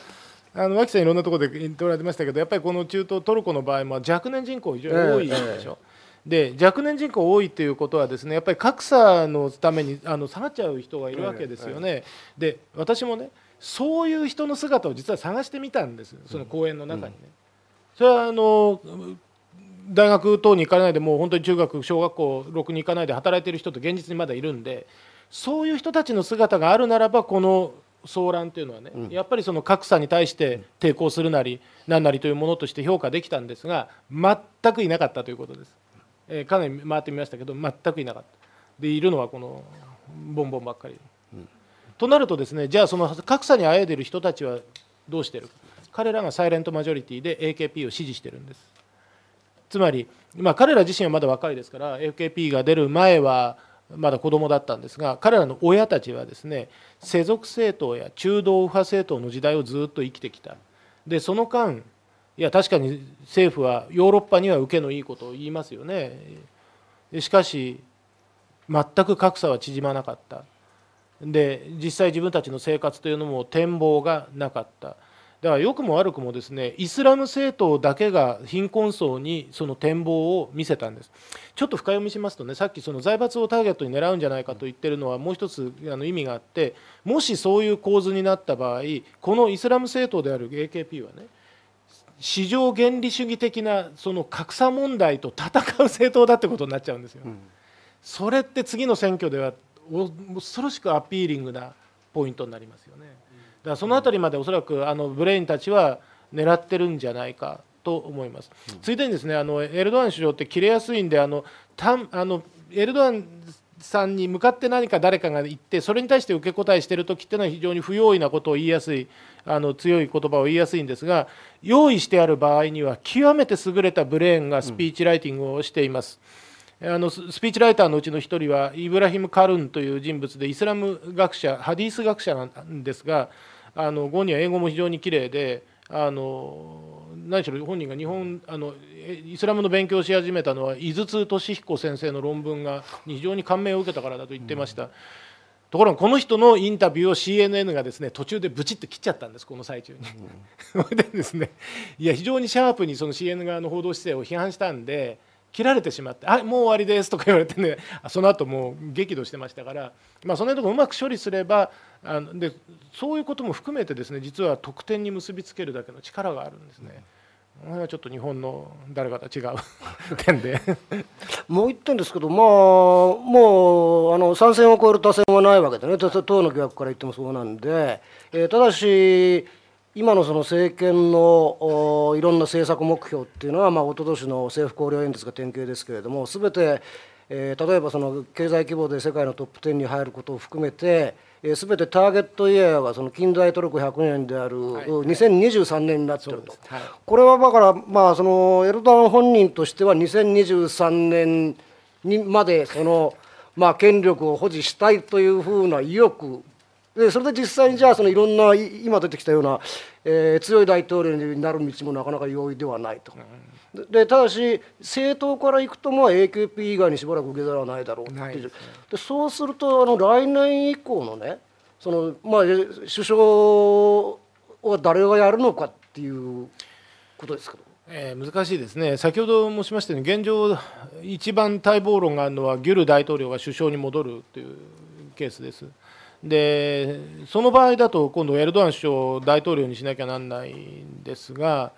あの脇さんいろんなところで言っておられましたけどやっぱりこの中東トルコの場合も若年人口非常に多いでしょ。で若年人口多いということはですねやっぱり格差のためにあの下がっちゃう人がいるわけですよね。で私もねそういう人の姿を実は探してみたんですその公園の中にね。それはあの大学等に行かないでもう本当に中学小学校6に行かないで働いてる人と現実にまだいるんでそういう人たちの姿があるならばこの騒乱というのはね、うん、やっぱりその格差に対して抵抗するなり何なりというものとして評価できたんですが全くいなかったということです、えー、かなり回ってみましたけど全くいなかったでいるのはこのボンボンばっかり、うん、となるとですねじゃあその格差にあえいでる人たちはどうしてるか彼らがサイレントマジョリティで AKP を支持してるんですつまり、まあ、彼ら自身はまだ若いですから AKP が出る前はまだ子供だったんですが彼らの親たちはですね世俗政党や中道右派政党の時代をずっと生きてきたでその間いや確かに政府はヨーロッパには受けのいいことを言いますよねしかし全く格差は縮まなかったで実際自分たちの生活というのも展望がなかっただから良くも悪くもですねイスラム政党だけが貧困層にその展望を見せたんですちょっと深読みしますとねさっきその財閥をターゲットに狙うんじゃないかと言ってるのはもう一つあの意味があってもしそういう構図になった場合このイスラム政党である AKP はね市場原理主義的なその格差問題と戦う政党だってことになっちゃうんですよ。うん、それって次の選挙では恐ろしくアピーリングなポイントになりますよね。らそのあたりまでおそらくあのブレインたちは狙ってるんじゃないかと思います。うん、ついでにですねあのエルドアン首相って切れやすいんであのたんあのエルドアンさんに向かって何か誰かが言ってそれに対して受け答えしてる時っていうのは非常に不用意なことを言いやすいあの強い言葉を言いやすいんですが用意してある場合には極めて優れたブレーンがスピーチライティングをしています。うん、あのスピーチライターのうちの1人はイブラヒム・カルンという人物でイスラム学者ハディース学者なんですがあのゴには英語も非常に綺麗であの何しろ本人が日本あのイスラムの勉強をし始めたのは井筒俊彦先生の論文が非常に感銘を受けたからだと言ってました。うんところがこの人のインタビューを CNN がですね途中でブチって切っちゃったんですこの最中に。そ、れ、でですねいや非常にシャープにその CNN 側の報道姿勢を批判したんで切られてしまって「あもう終わりです」とか言われてねその後もう激怒してましたから、まあ、その辺とこうまく処理すればあのでそういうことも含めてですね実は得点に結びつけるだけの力があるんですね。これはちょっと日本の誰かと違う 点でもう1点ですけど、まあ、もうあの3戦を超える打線はないわけでね、党の疑惑から言ってもそうなんで、えー、ただし、今のその政権のいろんな政策目標っていうのは、まあ一昨年の政府綱領演説が典型ですけれども、すべて、えー、例えばその経済規模で世界のトップ10に入ることを含めて、えー、全てターゲットイヤーがその近代トルコ100年である、はい、2023年になってると、はい、これはだからまあそのエルドアン本人としては2023年にまでその、まあ、権力を保持したいというふうな意欲でそれで実際にじゃあそのいろんな今出てきたような、えー、強い大統領になる道もなかなか容易ではないと。うんでただし政党から行くとまあ AKP 以外にしばらく受け皿はないだろうってで、そうするとあの来年以降のねそのまあ首相は誰がやるのかっていうことですけど。えー、難しいですね、先ほど申しましたように、現状、一番待望論があるのは、ギュル大統領が首相に戻るというケースです。で、その場合だと、今度、エルドアン首相を大統領にしなきゃなんないんですが、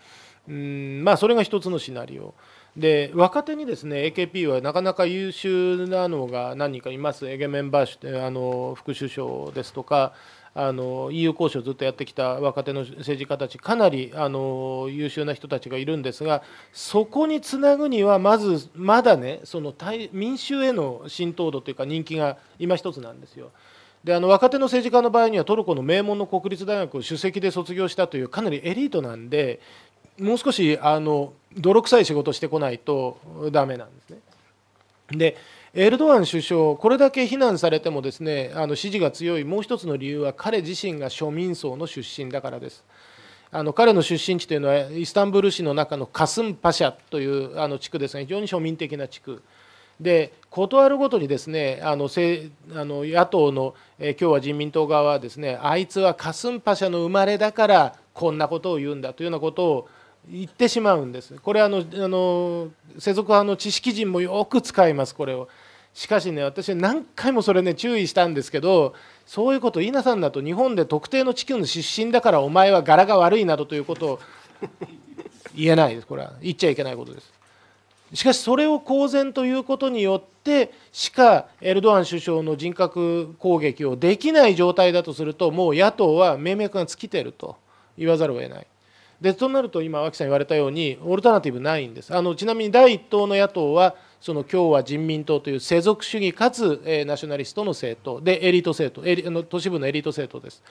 うんまあ、それが一つのシナリオで若手にですね AKP はなかなか優秀なのが何人かいますエゲメンバーシュあの副首相ですとかあの EU 交渉をずっとやってきた若手の政治家たちかなりあの優秀な人たちがいるんですがそこにつなぐにはまずまだねその民衆への浸透度というか人気が今一つなんですよ。であの若手の政治家の場合にはトルコの名門の国立大学を首席で卒業したというかなりエリートなんでもう少しあの泥臭い仕事してこないとダメなんですね。でエルドアン首相、これだけ非難されてもですねあの支持が強いもう一つの理由は彼自身が庶民層の出身だからです。あの彼の出身地というのはイスタンブール市の中のカスンパシャというあの地区ですが非常に庶民的な地区で事るごとにですねあのあの野党の、え今日は人民党側はですねあいつはカスンパシャの生まれだからこんなことを言うんだというようなことを言ってしまうんですこれあのあの世俗派の知識人もよく使いますこれをしかしね私何回もそれね注意したんですけどそういうこと言いなさんだと日本で特定の地球の出身だからお前は柄が悪いなどということを言えないですこれは言っちゃいけないことですしかしそれを公然ということによってしかエルドアン首相の人格攻撃をできない状態だとするともう野党は明脈が尽きてると言わざるを得ないでとなると今脇さん言われたようにオルタナティブないんですあのちなみに第一党の野党はその共和人民党という世俗主義かつ、えー、ナショナリストの政党でエリート政党エリあの都市部のエリート政党です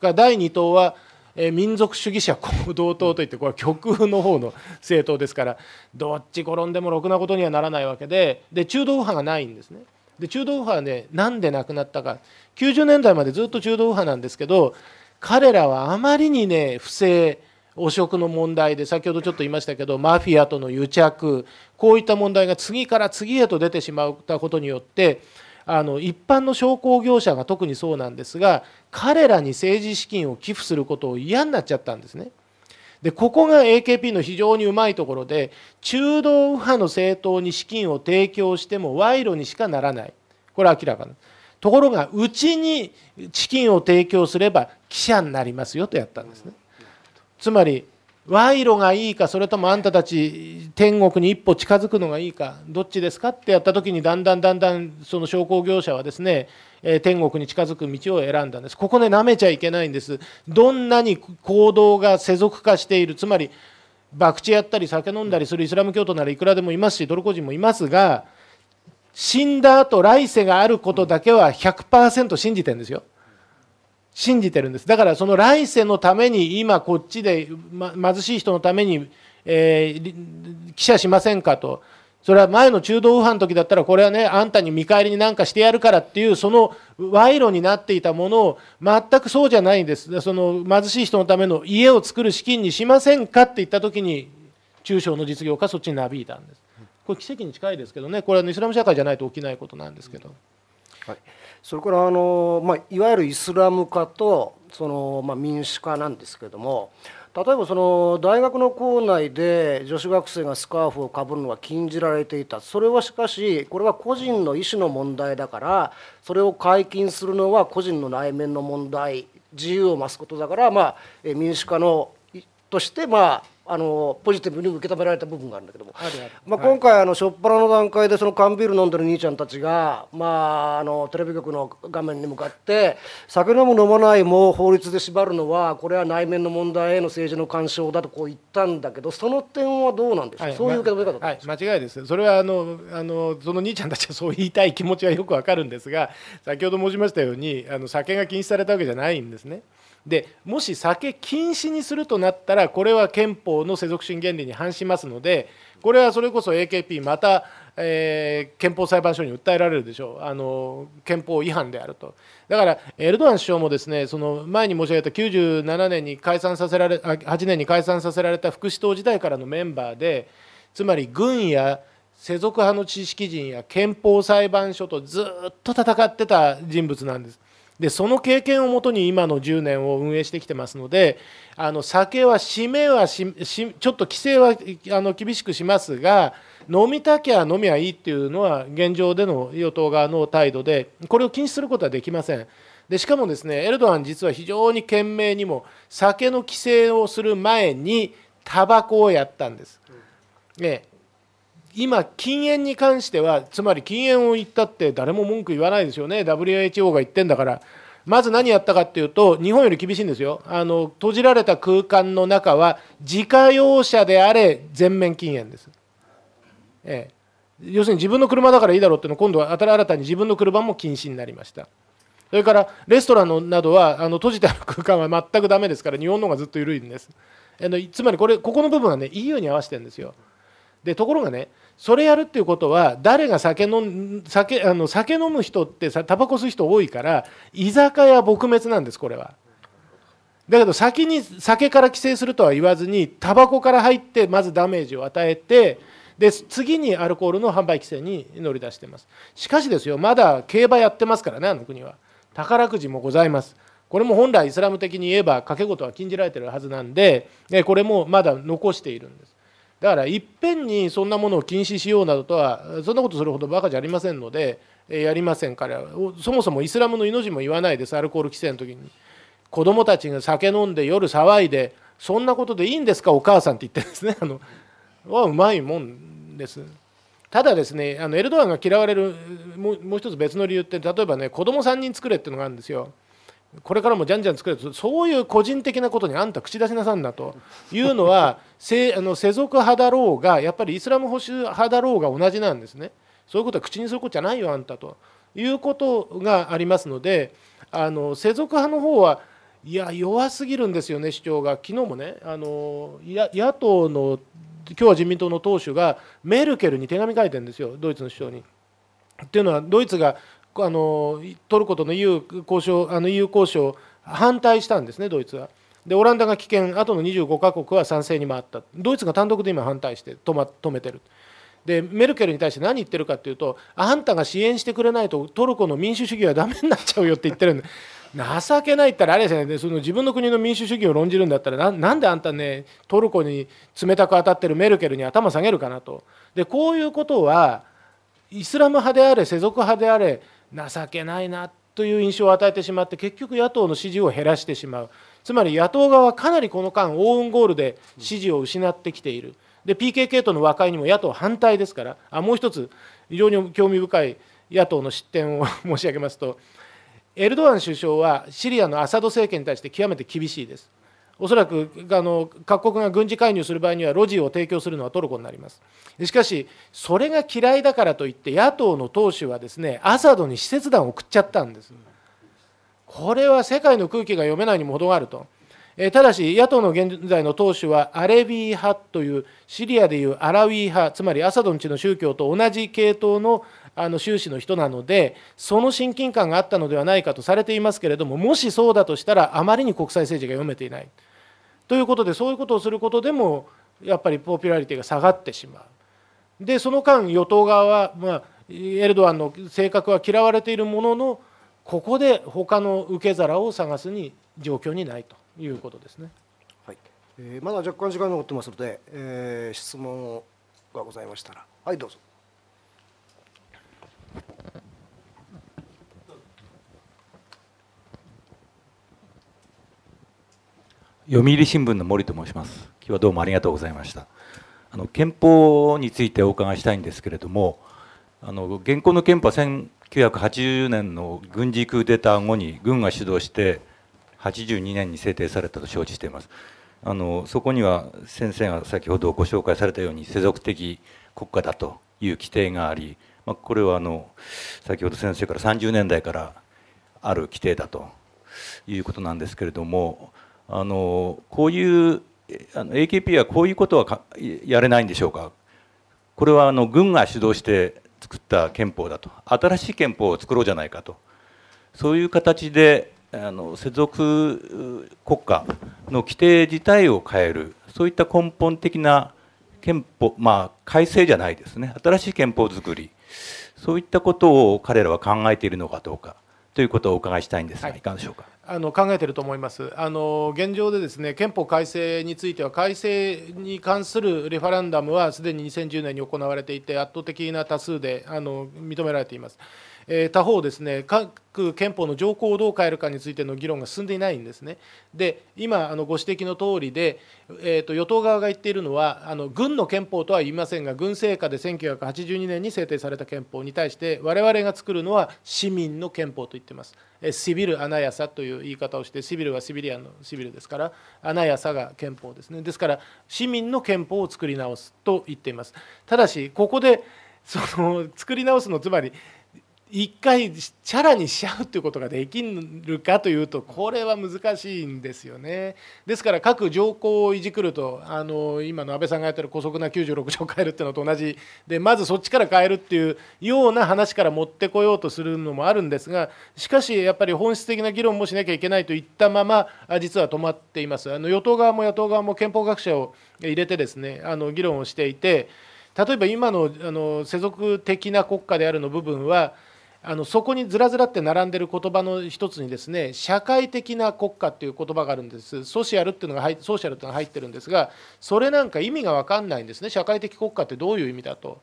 第2党は、え民族主義者行動党といってこれは極右の方の政党ですからどっち転んでもろくなことにはならないわけでで中道右派がないんですねで中道右派はねなんでなくなったか90年代までずっと中道右派なんですけど彼らはあまりにね不正汚職の問題で先ほどちょっと言いましたけどマフィアとの癒着こういった問題が次から次へと出てしまったことによってあの一般の商工業者が特にそうなんですが彼らに政治資金を寄付することを嫌になっちゃったんですね。でここが AKP の非常にうまいところで中道右派の政党に資金を提供しても賄賂にしかならないこれは明らかなところがうちに資金を提供すれば記者になりますよとやったんですね。つまり賄賂がいいかそれともあんたたち天国に一歩近づくのがいいかどっちですかってやった時にだんだんだんだんその商工業者はですね天国に近づく道を選んだんですここねなめちゃいけないんですどんなに行動が世俗化しているつまり博打やったり酒飲んだりするイスラム教徒ならいくらでもいますしトルコ人もいますが死んだ後来世があることだけは100%信じてるんですよ信じてるんです。だからその来世のために今こっちで、ま、貧しい人のために、えー、記者しませんかと。それは前の中道右派の時だったらこれはねあんたに見返りになんかしてやるからっていうその賄賂になっていたものを全くそうじゃないんですその貧しい人のための家を作る資金にしませんかって言った時に中小の実業家そっちになびいたんですこれ奇跡に近いですけどねこれは、イスラム社会じゃないと起きないことなんですけど。はいそれからあの、まあ、いわゆるイスラム化とその、まあ、民主化なんですけれども例えばその大学の構内で女子学生がスカーフをかぶるのは禁じられていたそれはしかしこれは個人の意思の問題だからそれを解禁するのは個人の内面の問題自由を増すことだから、まあ、民主化のとして、まあ、あのポジティブに受け止められた部分があるんだけどもまあ、今回、あの初っ端の段階でその缶ビール飲んでる兄ちゃんたちが、まあ、あのテレビ局の画面に向かって酒飲む飲まないも法律で縛るのはこれは内面の問題への政治の干渉だとこう言ったんだけどその点はどうなんですか、はい、そういう受け止め方、まはい、間違いですそれはあのあのその兄ちゃんたちはそう言いたい気持ちはよくわかるんですが先ほど申しましたようにあの酒が禁止されたわけじゃないんですね。でもし酒禁止にするとなったらこれは憲法の世俗主義原理に反しますのでこれはそれこそ AKP また、えー、憲法裁判所に訴えられるでしょうあの憲法違反であるとだからエルドアン首相もですねその前に申し上げた97年に解散させられ8年に解散させられた副首党時代からのメンバーでつまり軍や世俗派の知識人や憲法裁判所とずっと戦ってた人物なんです。でその経験をもとに今の10年を運営してきてますのであの酒は締めはちょっと規制はあの厳しくしますが飲みたきゃ飲みゃいいっていうのは現状での与党側の態度でこれを禁止することはできません。でしかもですねエルドアン実は非常に懸命にも酒の規制をする前にタバコをやったんです。ね、今、禁煙に関しては、つまり禁煙を言ったって誰も文句言わないですよね、WHO が言ってんだから。まず何やったかっていうと、日本より厳しいんですよ。あの、閉じられた空間の中は、自家用車であれ、全面禁煙です。ええ。要するに自分の車だからいいだろうっていうの今度は新たに自分の車も禁止になりました。それから、レストランのなどは、あの、閉じてある空間は全くだめですから、日本の方がずっと緩いんです。えのつまりこれ、ここの部分はね、EU に合わせてるんですよ。で、ところがね、それやるっていうことは誰が酒飲酒あの酒飲む人ってさタバコ吸う人多いから居酒屋撲滅なんですこれは。だけど先に酒から規制するとは言わずにタバコから入ってまずダメージを与えてで次にアルコールの販売規制に乗り出してますしかしですよまだ競馬やってますからねあの国は宝くじもございますこれも本来イスラム的に言えば賭け事は禁じられてるはずなんでこれもまだ残しているんですだからいっぺんにそんなものを禁止しようなどとはそんなことするほどバカじゃありませんのでやりません彼はそもそもイスラムの命も言わないですアルコール規制の時に子供たちが酒飲んで夜騒いでそんなことでいいんですかお母さんって言ってですねあのはうまいもんですただですねあのエルドアンが嫌われるもう一つ別の理由って例えばね子供3人作れっていうのがあるんですよこれからもじゃんじゃん作れとそういう個人的なことにあんた口出しなさんなというのは せあの世俗派だろうがやっぱりイスラム保守派だろうが同じなんですねそういうことは口にすることじゃないよあんたということがありますのであの世俗派の方はいや弱すぎるんですよね主張が昨日もねあの野党の今日は自民党の党首がメルケルに手紙書いてるんですよドイツの首相に。っていうのはドイツがあのトルコとの EU 交渉あの EU 交渉反対したんですねドイツは。でオランダが棄権あとの25か国は賛成に回ったドイツが単独で今反対して止,、ま、止めてるでメルケルに対して何言ってるかっていうとあんたが支援してくれないとトルコの民主主義はだめになっちゃうよって言ってるんで情けないったらあれですよねその自分の国の民主主義を論じるんだったらななんであんたねトルコに冷たく当たってるメルケルに頭下げるかなとでこういうことはイスラム派であれ世俗派であれ情けないなという印象を与えてしまって結局野党の支持を減らしてしまうつまり野党側はかなりこの間オウンゴールで支持を失ってきているで PKK との和解にも野党反対ですからあもう一つ非常に興味深い野党の失点を申し上げますとエルドアン首相はシリアのアサド政権に対して極めて厳しいです。おそらくあの各国が軍事介入する場合にはジーを提供するのはトルコになります。しかし、それが嫌いだからといって、野党の党首はですねアサドに使節団を送っちゃったんです。これは世界の空気が読めないにも程があると。えただし、野党の現在の党首はアレビー派というシリアでいうアラウィー派、つまりアサドの地の宗教と同じ系統のあの習氏の人なので、その親近感があったのではないかとされていますけれども、もしそうだとしたら、あまりに国際政治が読めていない。ということでそういうことをすることでもやっぱりポピュラリティが下がってしまう。でその間与党側は、まあ、エルドアンの性格は嫌われているもののここで他の受け皿を探すに状況にないということですね。はいえー、まだ若干時間残ってますので、えー、質問がございましたらはいどうぞ。読売新聞の森と申します今日はどうもありがとうございましたあの憲法についてお伺いしたいんですけれどもあの現行の憲法は1980年の軍事クーデター後に軍が主導して82年に制定されたと承知していますあのそこには先生が先ほどご紹介されたように世俗的国家だという規定があり、まあ、これはあの先ほど先生から30年代からある規定だということなんですけれどもあのこういうあの AKP はこういうことはやれないんでしょうかこれはあの軍が主導して作った憲法だと新しい憲法を作ろうじゃないかとそういう形であの接続国家の規定自体を変えるそういった根本的な憲法まあ改正じゃないですね新しい憲法づくりそういったことを彼らは考えているのかどうかということをお伺いしたいんですが、はい、いかがでしょうか。あの考えていると思いますあの現状でです、ね、憲法改正については、改正に関するレファランダムはすでに2010年に行われていて、圧倒的な多数であの認められています。えー、他方ですね各憲法の条項をどう変えるかについての議論が進んでいないんですね。で今あのご指摘の通りで、えーと、与党側が言っているのはあの軍の憲法とは言いませんが軍政下で1982年に制定された憲法に対して我々が作るのは市民の憲法と言ってます。えー、シビル・アナヤサという言い方をしてシビルはシビリアンのシビルですからアナヤサが憲法ですねですから市民の憲法を作り直すと言っています。ただしここでその作り直すのつまり一回チャラにしちゃうということができるかというとこれは難しいんですよねですから各条項をいじくるとあの今の安倍さんがやってる姑息な96条を変えるっていうのと同じでまずそっちから変えるっていうような話から持ってこようとするのもあるんですがしかしやっぱり本質的な議論もしなきゃいけないといったまま実は止まっていますあの与党側も野党側も憲法学者を入れてですねあの議論をしていて例えば今のあの世俗的な国家であるの部分はあのそこにずらずらって並んでる言葉の一つにですね社会的な国家っていう言葉があるんですソシャルっていうのが入ソーシャルっていうのが入ってるんですがそれなんか意味が分かんないんですね社会的国家ってどういう意味だと。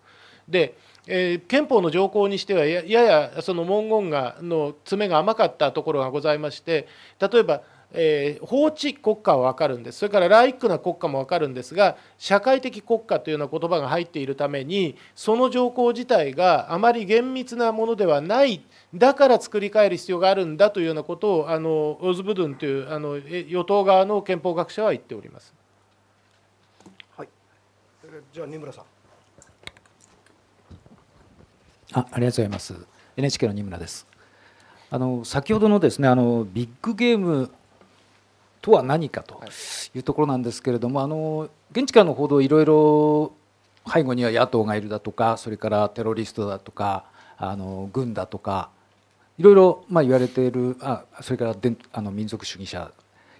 でえー、憲法の条項にしてはややその文言がの詰めが甘かったところがございまして例えばえー、法治国家は分かるんですそれからライクな国家も分かるんですが社会的国家というような言葉が入っているためにその条項自体があまり厳密なものではないだから作り変える必要があるんだというようなことをあのオズブドゥンというあの与党側の憲法学者は言っております。はい、じゃあ二村さんあありがとうございます NHK の二村です。あの先ほどのですねあのビッグゲームとは何かというところなんですけれども、あの現地からの報道いろいろ背後には野党がいるだとかそれからテロリストだとかあの軍だとかいろいろまあ言われているあそれからであの民族主義者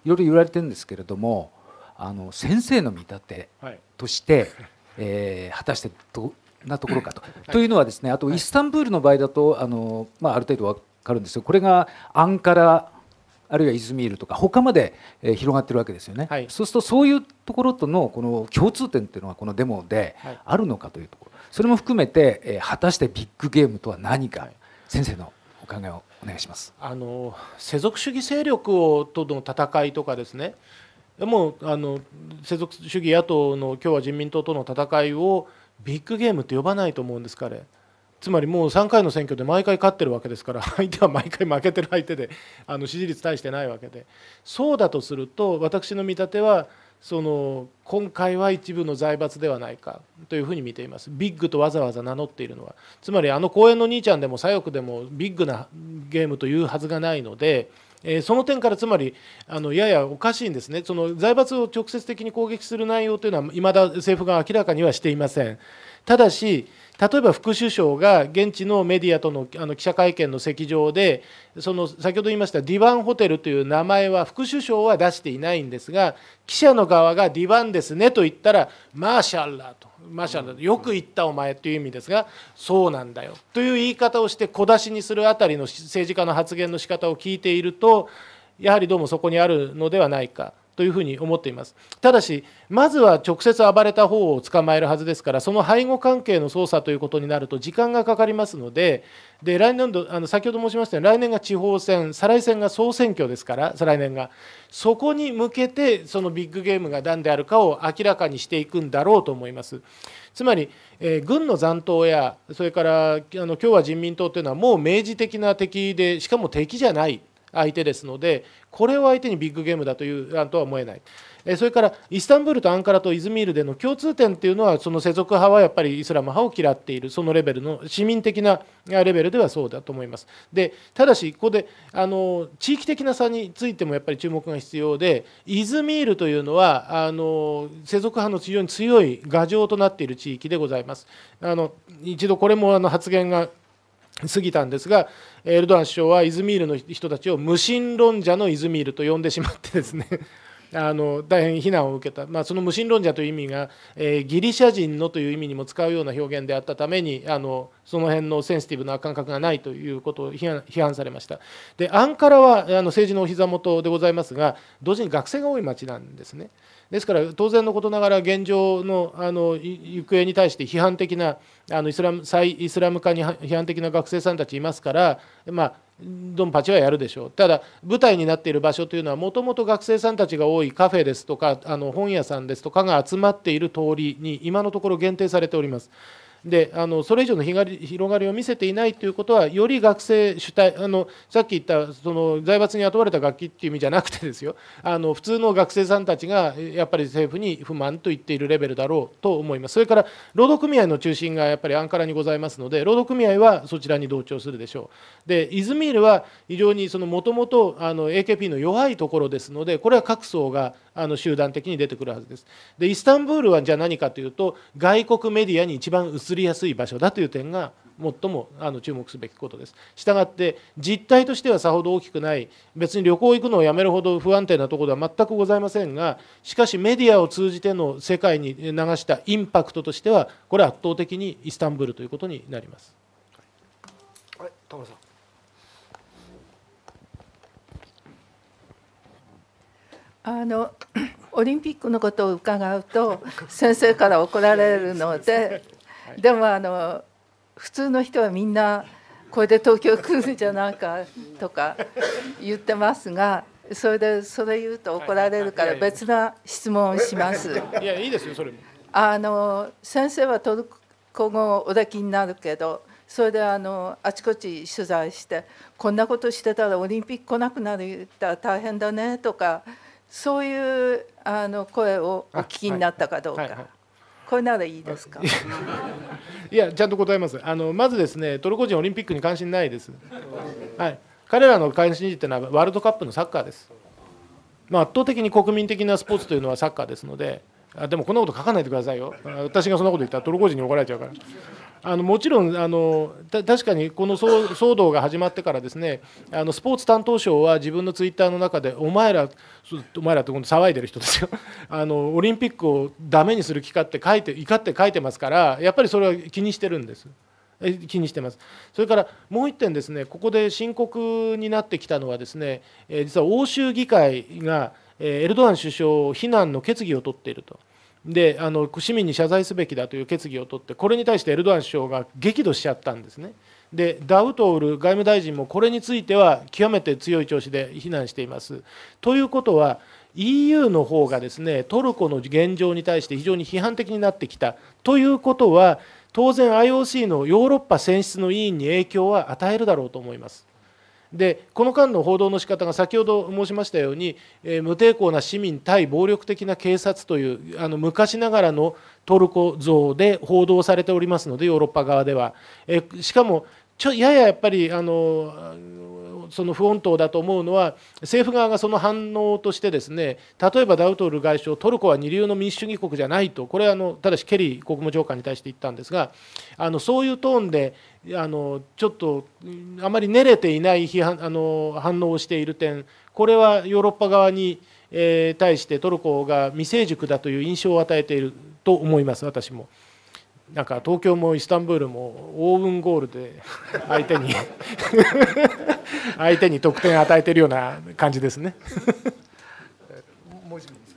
いろいろ言われてるんですけれどもあの先生の見立てとして、はい、えー、果たしてどんなところかと。はい、というのはですねあとイスタンブールの場合だとあの、まあ、ある程度分かるんですよこれがアンカラあるいはイズミールとか他まで広がってるわけですよね、はい、そうするとそういうところとのこの共通点っていうのはこのデモであるのかというところ、それも含めて果たしてビッグゲームとは何か、先生のお考えをお願いしますあの世俗主義勢力をとの戦いとかですねもうあの世俗主義野党の今日は人民党との戦いをビッグゲームと呼ばないと思うんです彼。つまりもう3回の選挙で毎回勝ってるわけですから 相手は毎回負けてる相手であの支持率大してないわけでそうだとすると私の見立てはその今回は一部の財閥ではないかというふうに見ていますビッグとわざわざ名乗っているのはつまりあの公園の兄ちゃんでも左翼でもビッグなゲームというはずがないので、えその点からつまりあのややおかしいんですねその財閥を直接的に攻撃する内容というのはいまだ政府が明らかにはしていません。ただし例えば副首相が現地のメディアとのあの記者会見の席上でその先ほど言いましたディバンホテルという名前は副首相は出していないんですが記者の側がディバンですねと言ったらマーシャラとマーシャラよく言ったお前という意味ですがそうなんだよという言い方をして小出しにするあたりの政治家の発言の仕方を聞いているとやはりどうもそこにあるのではないかというふうに思っていますただしまずは直接暴れた方を捕まえるはずですからその背後関係の捜査ということになると時間がかかりますのでで来年度あの先ほど申しましたように来年が地方選再来選が総選挙ですから再来年がそこに向けてそのビッグゲームが何であるかを明らかにしていくんだろうと思います。つまり、えー、軍の残党やそれからあの今日は人民党というのはもう明示的な敵でしかも敵じゃない相手ですのでこれを相手にビッグゲームだという案とは思えない。それからイスタンブールとアンカラとイズミールでの共通点というのはその世俗派はやっぱりイスラム派を嫌っているそのレベルの市民的なレベルではそうだと思います。でただしここであの地域的な差についてもやっぱり注目が必要でイズミールというのはあの世俗派の非常に強い牙城となっている地域でございます。あの一度これもあの発言が過ぎたんですがエルドアン首相はイズミールの人たちを無神論者のイズミールと呼んでしまってですね あの大変非難を受けた、まあ、その無神論者という意味が、えー、ギリシャ人のという意味にも使うような表現であったためにあのその辺のセンシティブな感覚がないということを批判されましたでアンカラはあの政治のお膝元でございますが同時に学生が多い町なんですね。ですから当然のことながら現状のあの行方に対して批判的なあのイスラム再イスラム化に批判的な学生さんたちいますから、まあ、ドンパチはやるでしょうただ舞台になっている場所というのはもともと学生さんたちが多いカフェですとかあの本屋さんですとかが集まっている通りに今のところ限定されております。であのそれ以上の広がりを見せていないということはより学生主体あのさっき言ったその財閥に雇われた楽器っていう意味じゃなくてですよあの普通の学生さんたちがやっぱり政府に不満と言っているレベルだろうと思いますそれから労働組合の中心がやっぱりアンカラにございますので労働組合はそちらに同調するでしょうでイズミールは非常にもともと AKP の弱いところですのでこれは各層があの集団的に出てくるはずですでイスタンブールはじゃあ何かというと外国メディアに一番薄りやすい場所だという点が最もあの注目すべきことです。したがって実態としてはさほど大きくない別に旅行行くのをやめるほど不安定なところでは全くございませんがしかしメディアを通じての世界に流したインパクトとしてはこれは圧倒的にイスタンブールということになります。はい、田村さんあの オリンピックのことを伺うと先生から怒られるのででもあの普通の人はみんなこれで東京来るんじゃないかとか言ってますがそれでそれ言うと怒られるから別な質問をします。いやいいですよそれも。あの先生はトルコ語をお抱きになるけどそれであのあちこち取材してこんなことしてたらオリンピック来なくなるったら大変だねとかそういうあの声をお聞きになったかどうか。これならいいですかいやちゃんと答えますあのまずですねトルコ人オリンピックに関心ないです、はい、彼らの関心事とてうのはワールドカップのサッカーです、まあ、圧倒的に国民的なスポーツというのはサッカーですのであでもこんなこと書かないでくださいよ私がそんなこと言ったらトルコ人に怒られちゃうからあのもちろんあの確かにこの騒動が始まってからですねあのスポーツ担当省は自分のツイッターの中でお前らお前らって騒いでる人ですよ あのオリンピックをダメにする気かって書いて怒って書いてますからやっぱりそれは気にしてるんです。気にしてますそれからもう1点ですねここで深刻になってきたのはですね実は欧州議会がエルドアン首相を非難の決議を取っていると。であの市民に謝罪すべきだという決議を取ってこれに対してエルドアン首相が激怒しちゃったんですねでダウトール外務大臣もこれについては極めて強い調子で非難していますということは EU の方がですねトルコの現状に対して非常に批判的になってきたということは当然 IOC のヨーロッパ選出の委員に影響は与えるだろうと思いますでこの間の報道の仕方が先ほど申しましたように、えー、無抵抗な市民対暴力的な警察というあの昔ながらのトルコ像で報道されておりますのでヨーロッパ側では、えー、しかもちょやややっぱりあのその不穏当だと思うのは政府側がその反応としてですね例えばダウトル外相トルコは二流の民主主義国じゃないとこれはあのただしケリー国務長官に対して言ったんですがあのそういうトーンであのちょっとあまり練れていない批判あの反応をしている点これはヨーロッパ側に、え対してトルコが未成熟だという印象を与えていると思います私も。なんか東京もイスタンブールもオウンゴールで相手に 相手に得点与えてるような感じですね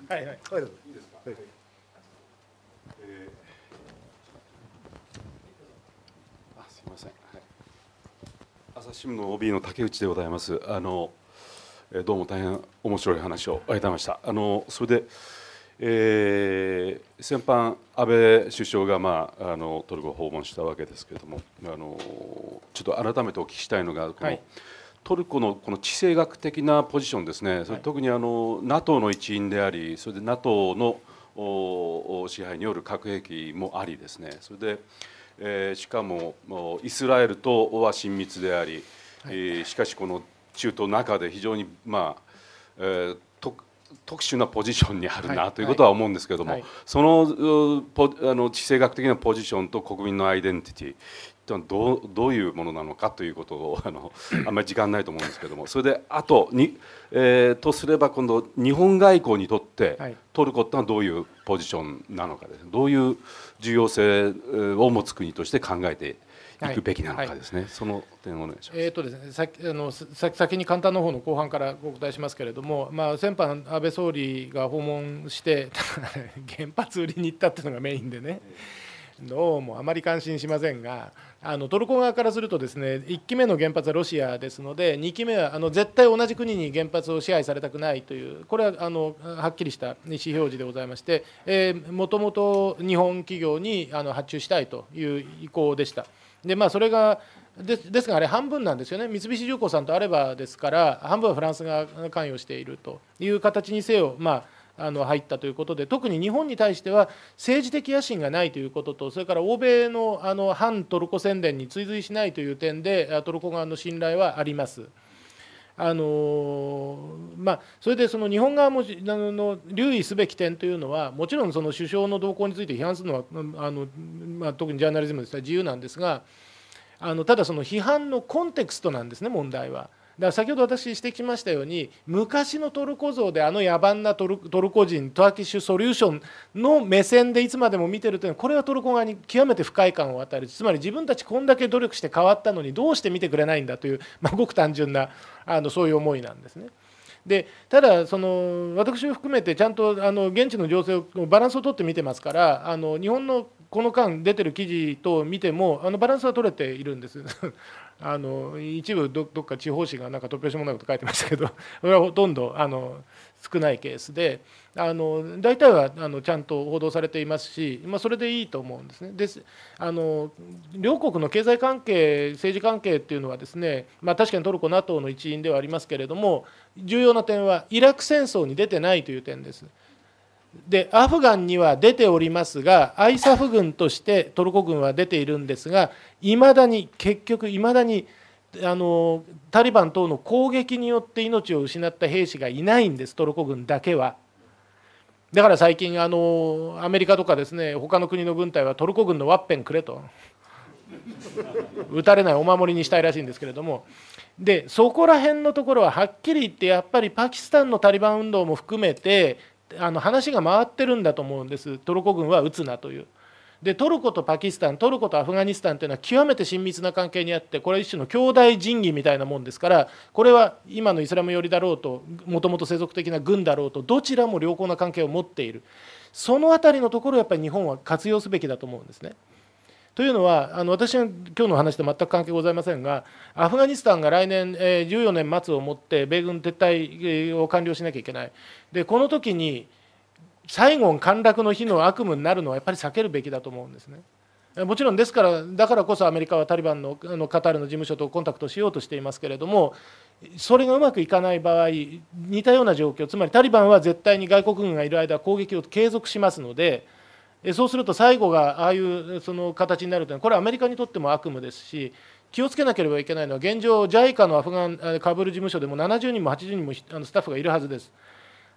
はいはい。はい新聞の OB の竹内でございます。あのどうも大変面白い話をありがとうございました。あのそれで、えー、先般安倍首相がまああのトルコを訪問したわけですけれども、あのちょっと改めてお聞きしたいのがこの、はい、トルコのこの地政学的なポジションですね。それ特にあの NATO の一員であり、それで NATO の支配による核兵器もありですね。それでえー、しかもイスラエルとは親密であり、はい、えー、しかしこの中東の中で非常に、まあえー、特殊なポジションにあるな、ということは思うんですけれども、はい、そのポあの地政学的なポジションと国民のアイデンティティどうどういうものなのかということをあの あんまり時間ないと思うんですけどもそれであとに、えー、とすれば今度日本外交にとってトルコってのはどういうポジションなのかです、ね、どういう重要性を持つ国として考えていくべきなのかですね、はいはい、その点お願いします。えー、っとですね、先あの先先に簡単の方の後半からお答えしますけれども、まあ先般安倍総理が訪問して 原発売りに行ったっていうのがメインでね。えーどうもあまり感心しませんがあのトルコ側からするとですね1期目の原発はロシアですので2期目はあの絶対同じ国に原発を支配されたくないというこれはあのはっきりした意思表示でございましてもともと日本企業にあの発注したいという意向でした。でまあ、それがでですがあれ半分なんですよね三菱重工さんとあればですから半分はフランスが関与しているという形にせよ、まあ、あの入ったということで特に日本に対しては政治的野心がないということとそれから欧米のあの反トルコ宣伝に追随しないという点でトルコ側の信頼はあります。あのまあ、それでその日本側もの留意すべき点というのはもちろんその首相の動向について批判するのはあの、まあ、特にジャーナリズムでして自由なんですがあのただその批判のコンテクストなんですね問題は。から先ほど私してきましたように昔のトルコ像であの野蛮なトルコ人トラキッシュソリューションの目線でいつまでも見てるというのはこれはトルコ側に極めて不快感を与えるつまり自分たちこんだけ努力して変わったのにどうして見てくれないんだという、まあ、ごく単純なあのそういう思いなんですね。でただその私を含めてちゃんとあの現地の情勢をバランスを取って見てますからあの日本のこの間出てる記事と見てもあのバランスは取れているんですあの一部どっか地方紙がなんか突拍子もないこと書いてましたけど それはほとんどあの少ないケースであの大体はあのちゃんと報道されていますし、まあ、それでいいと思うんですね。であの両国の経済関係政治関係っていうのはですね、まあ、確かにトルコ NATO の一員ではありますけれども重要な点はイラク戦争に出てないという点です。でアフガンには出ておりますがアイサフ軍としてトルコ軍は出ているんですがいまだに結局いまだにあのタリバン等の攻撃によって命を失った兵士がいないんですトルコ軍だけは。だから最近あのアメリカとかですね他の国の軍隊はトルコ軍のワッペンくれと撃たれないお守りにしたいらしいんですけれどもでそこら辺のところははっきり言ってやっぱりパキスタンのタリバン運動も含めてあの話が回ってるんだと思うんですトルコ軍は撃つなという。でトルコとパキスタントルコとアフガニスタンというのは極めて親密な関係にあってこれは一種の兄弟仁義みたいなもんですからこれは今のイスラム寄りだろうともともと世俗的な軍だろうとどちらも良好な関係を持っているその辺りのところをやっぱり日本は活用すべきだと思うんですね。というのはあの私が今日の話と全く関係ございませんがアフガニスタンが来年、えー、14年末をもって米軍撤退を完了しなきゃいけないでこの時に最後陥落の日の悪夢になるのはやっぱり避けるべきだと思うんですね。もちろんですからだからこそアメリカはタリバンのあのカタールの事務所とコンタクトしようとしていますけれどもそれがうまくいかない場合似たような状況つまりタリバンは絶対に外国軍がいる間攻撃を継続しますので。そうすると最後がああいうその形になるというのはこれはアメリカにとっても悪夢ですし気をつけなければいけないのは現状 JICA のアフガンカブール事務所でも70人も80人もスタッフがいるはずです。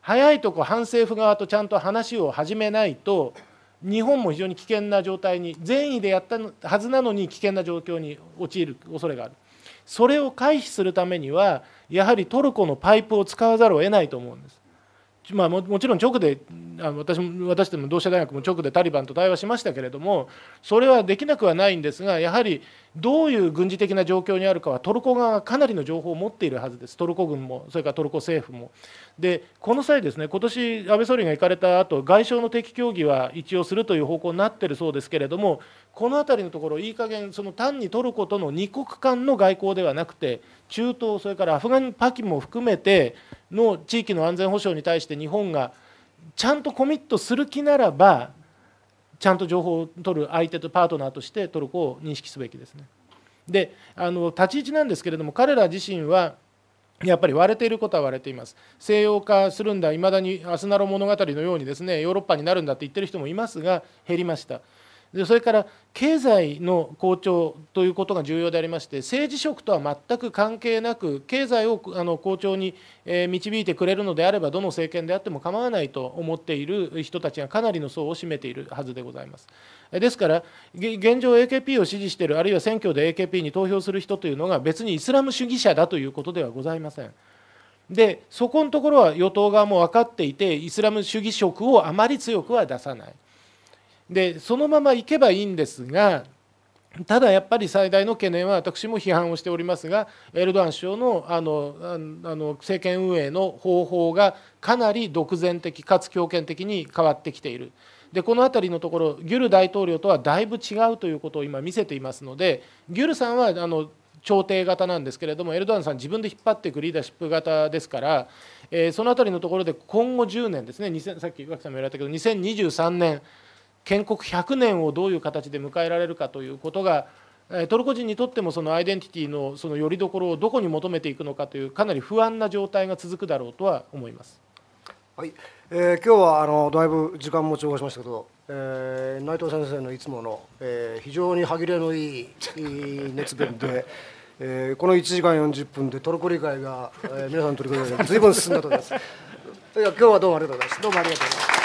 早いとこ反政府側とちゃんと話を始めないと日本も非常に危険な状態に善意でやったはずなのに危険な状況に陥る恐れがあるそれを回避するためにはやはりトルコのパイプを使わざるを得ないと思うんですまあ、ももちろん直であの私も私ども同志社大学も直でタリバンと対話しましたけれどもそれはできなくはないんですがやはりどういう軍事的な状況にあるかはトルコ側がかなりの情報を持っているはずですトルコ軍もそれからトルコ政府も。でこの際ですね今年安倍総理が行かれた後外相の定期協議は一応するという方向になっているそうですけれどもこの辺りのところいい加減その単にトルコとの2国間の外交ではなくて中東それからアフガンパキも含めての地域の安全保障に対して日本がちゃんとコミットする気ならばちゃんと情報を取る相手とパートナーとしてトルコを認識すべきですね。であの立ち位置なんですけれども彼ら自身はやっぱり割れていることは割れています西洋化するんだいまだに「アスナロ物語」のようにですねヨーロッパになるんだって言ってる人もいますが減りましたでそれから経済の好調ということが重要でありまして政治色とは全く関係なく経済をあの好調に導いてくれるのであればどの政権であっても構わないと思っている人たちがかなりの層を占めているはずでございます。ですから現状 AKP を支持しているあるいは選挙で AKP に投票する人というのが別にイスラム主義者だということではございません。でそこのところは与党側も分かっていてイスラム主義色をあまり強くは出さない。でそのまま行けばいいんですがただやっぱり最大の懸念は私も批判をしておりますがエルドアン首相のあのあの政権運営の方法がかなり独善的かつ強権的に変わってきている。でこの辺りのところギュル大統領とはだいぶ違うということを今見せていますのでギュルさんはあの型なんですけれどもエルドアンさん自分で引っ張っていくリーダーシップ型ですから、えー、その辺りのところで今後10年ですねさっき岩城さんも言われたけど2023年建国100年をどういう形で迎えられるかということがトルコ人にとってもそのアイデンティティのそのよりどころをどこに求めていくのかというかなり不安な状態が続くだろうとは思います。はい、えー、今日はあのだいぶ時間も調合しましたけど、えー、内藤先生のいつもの、えー、非常に歯切れのいいいい熱弁で。えー、この1時間40分でトルコ理解が、えー、皆さんのトルコ理が随分進んだと思います。今日はどうもありがとうございました。どうもありがとうございました。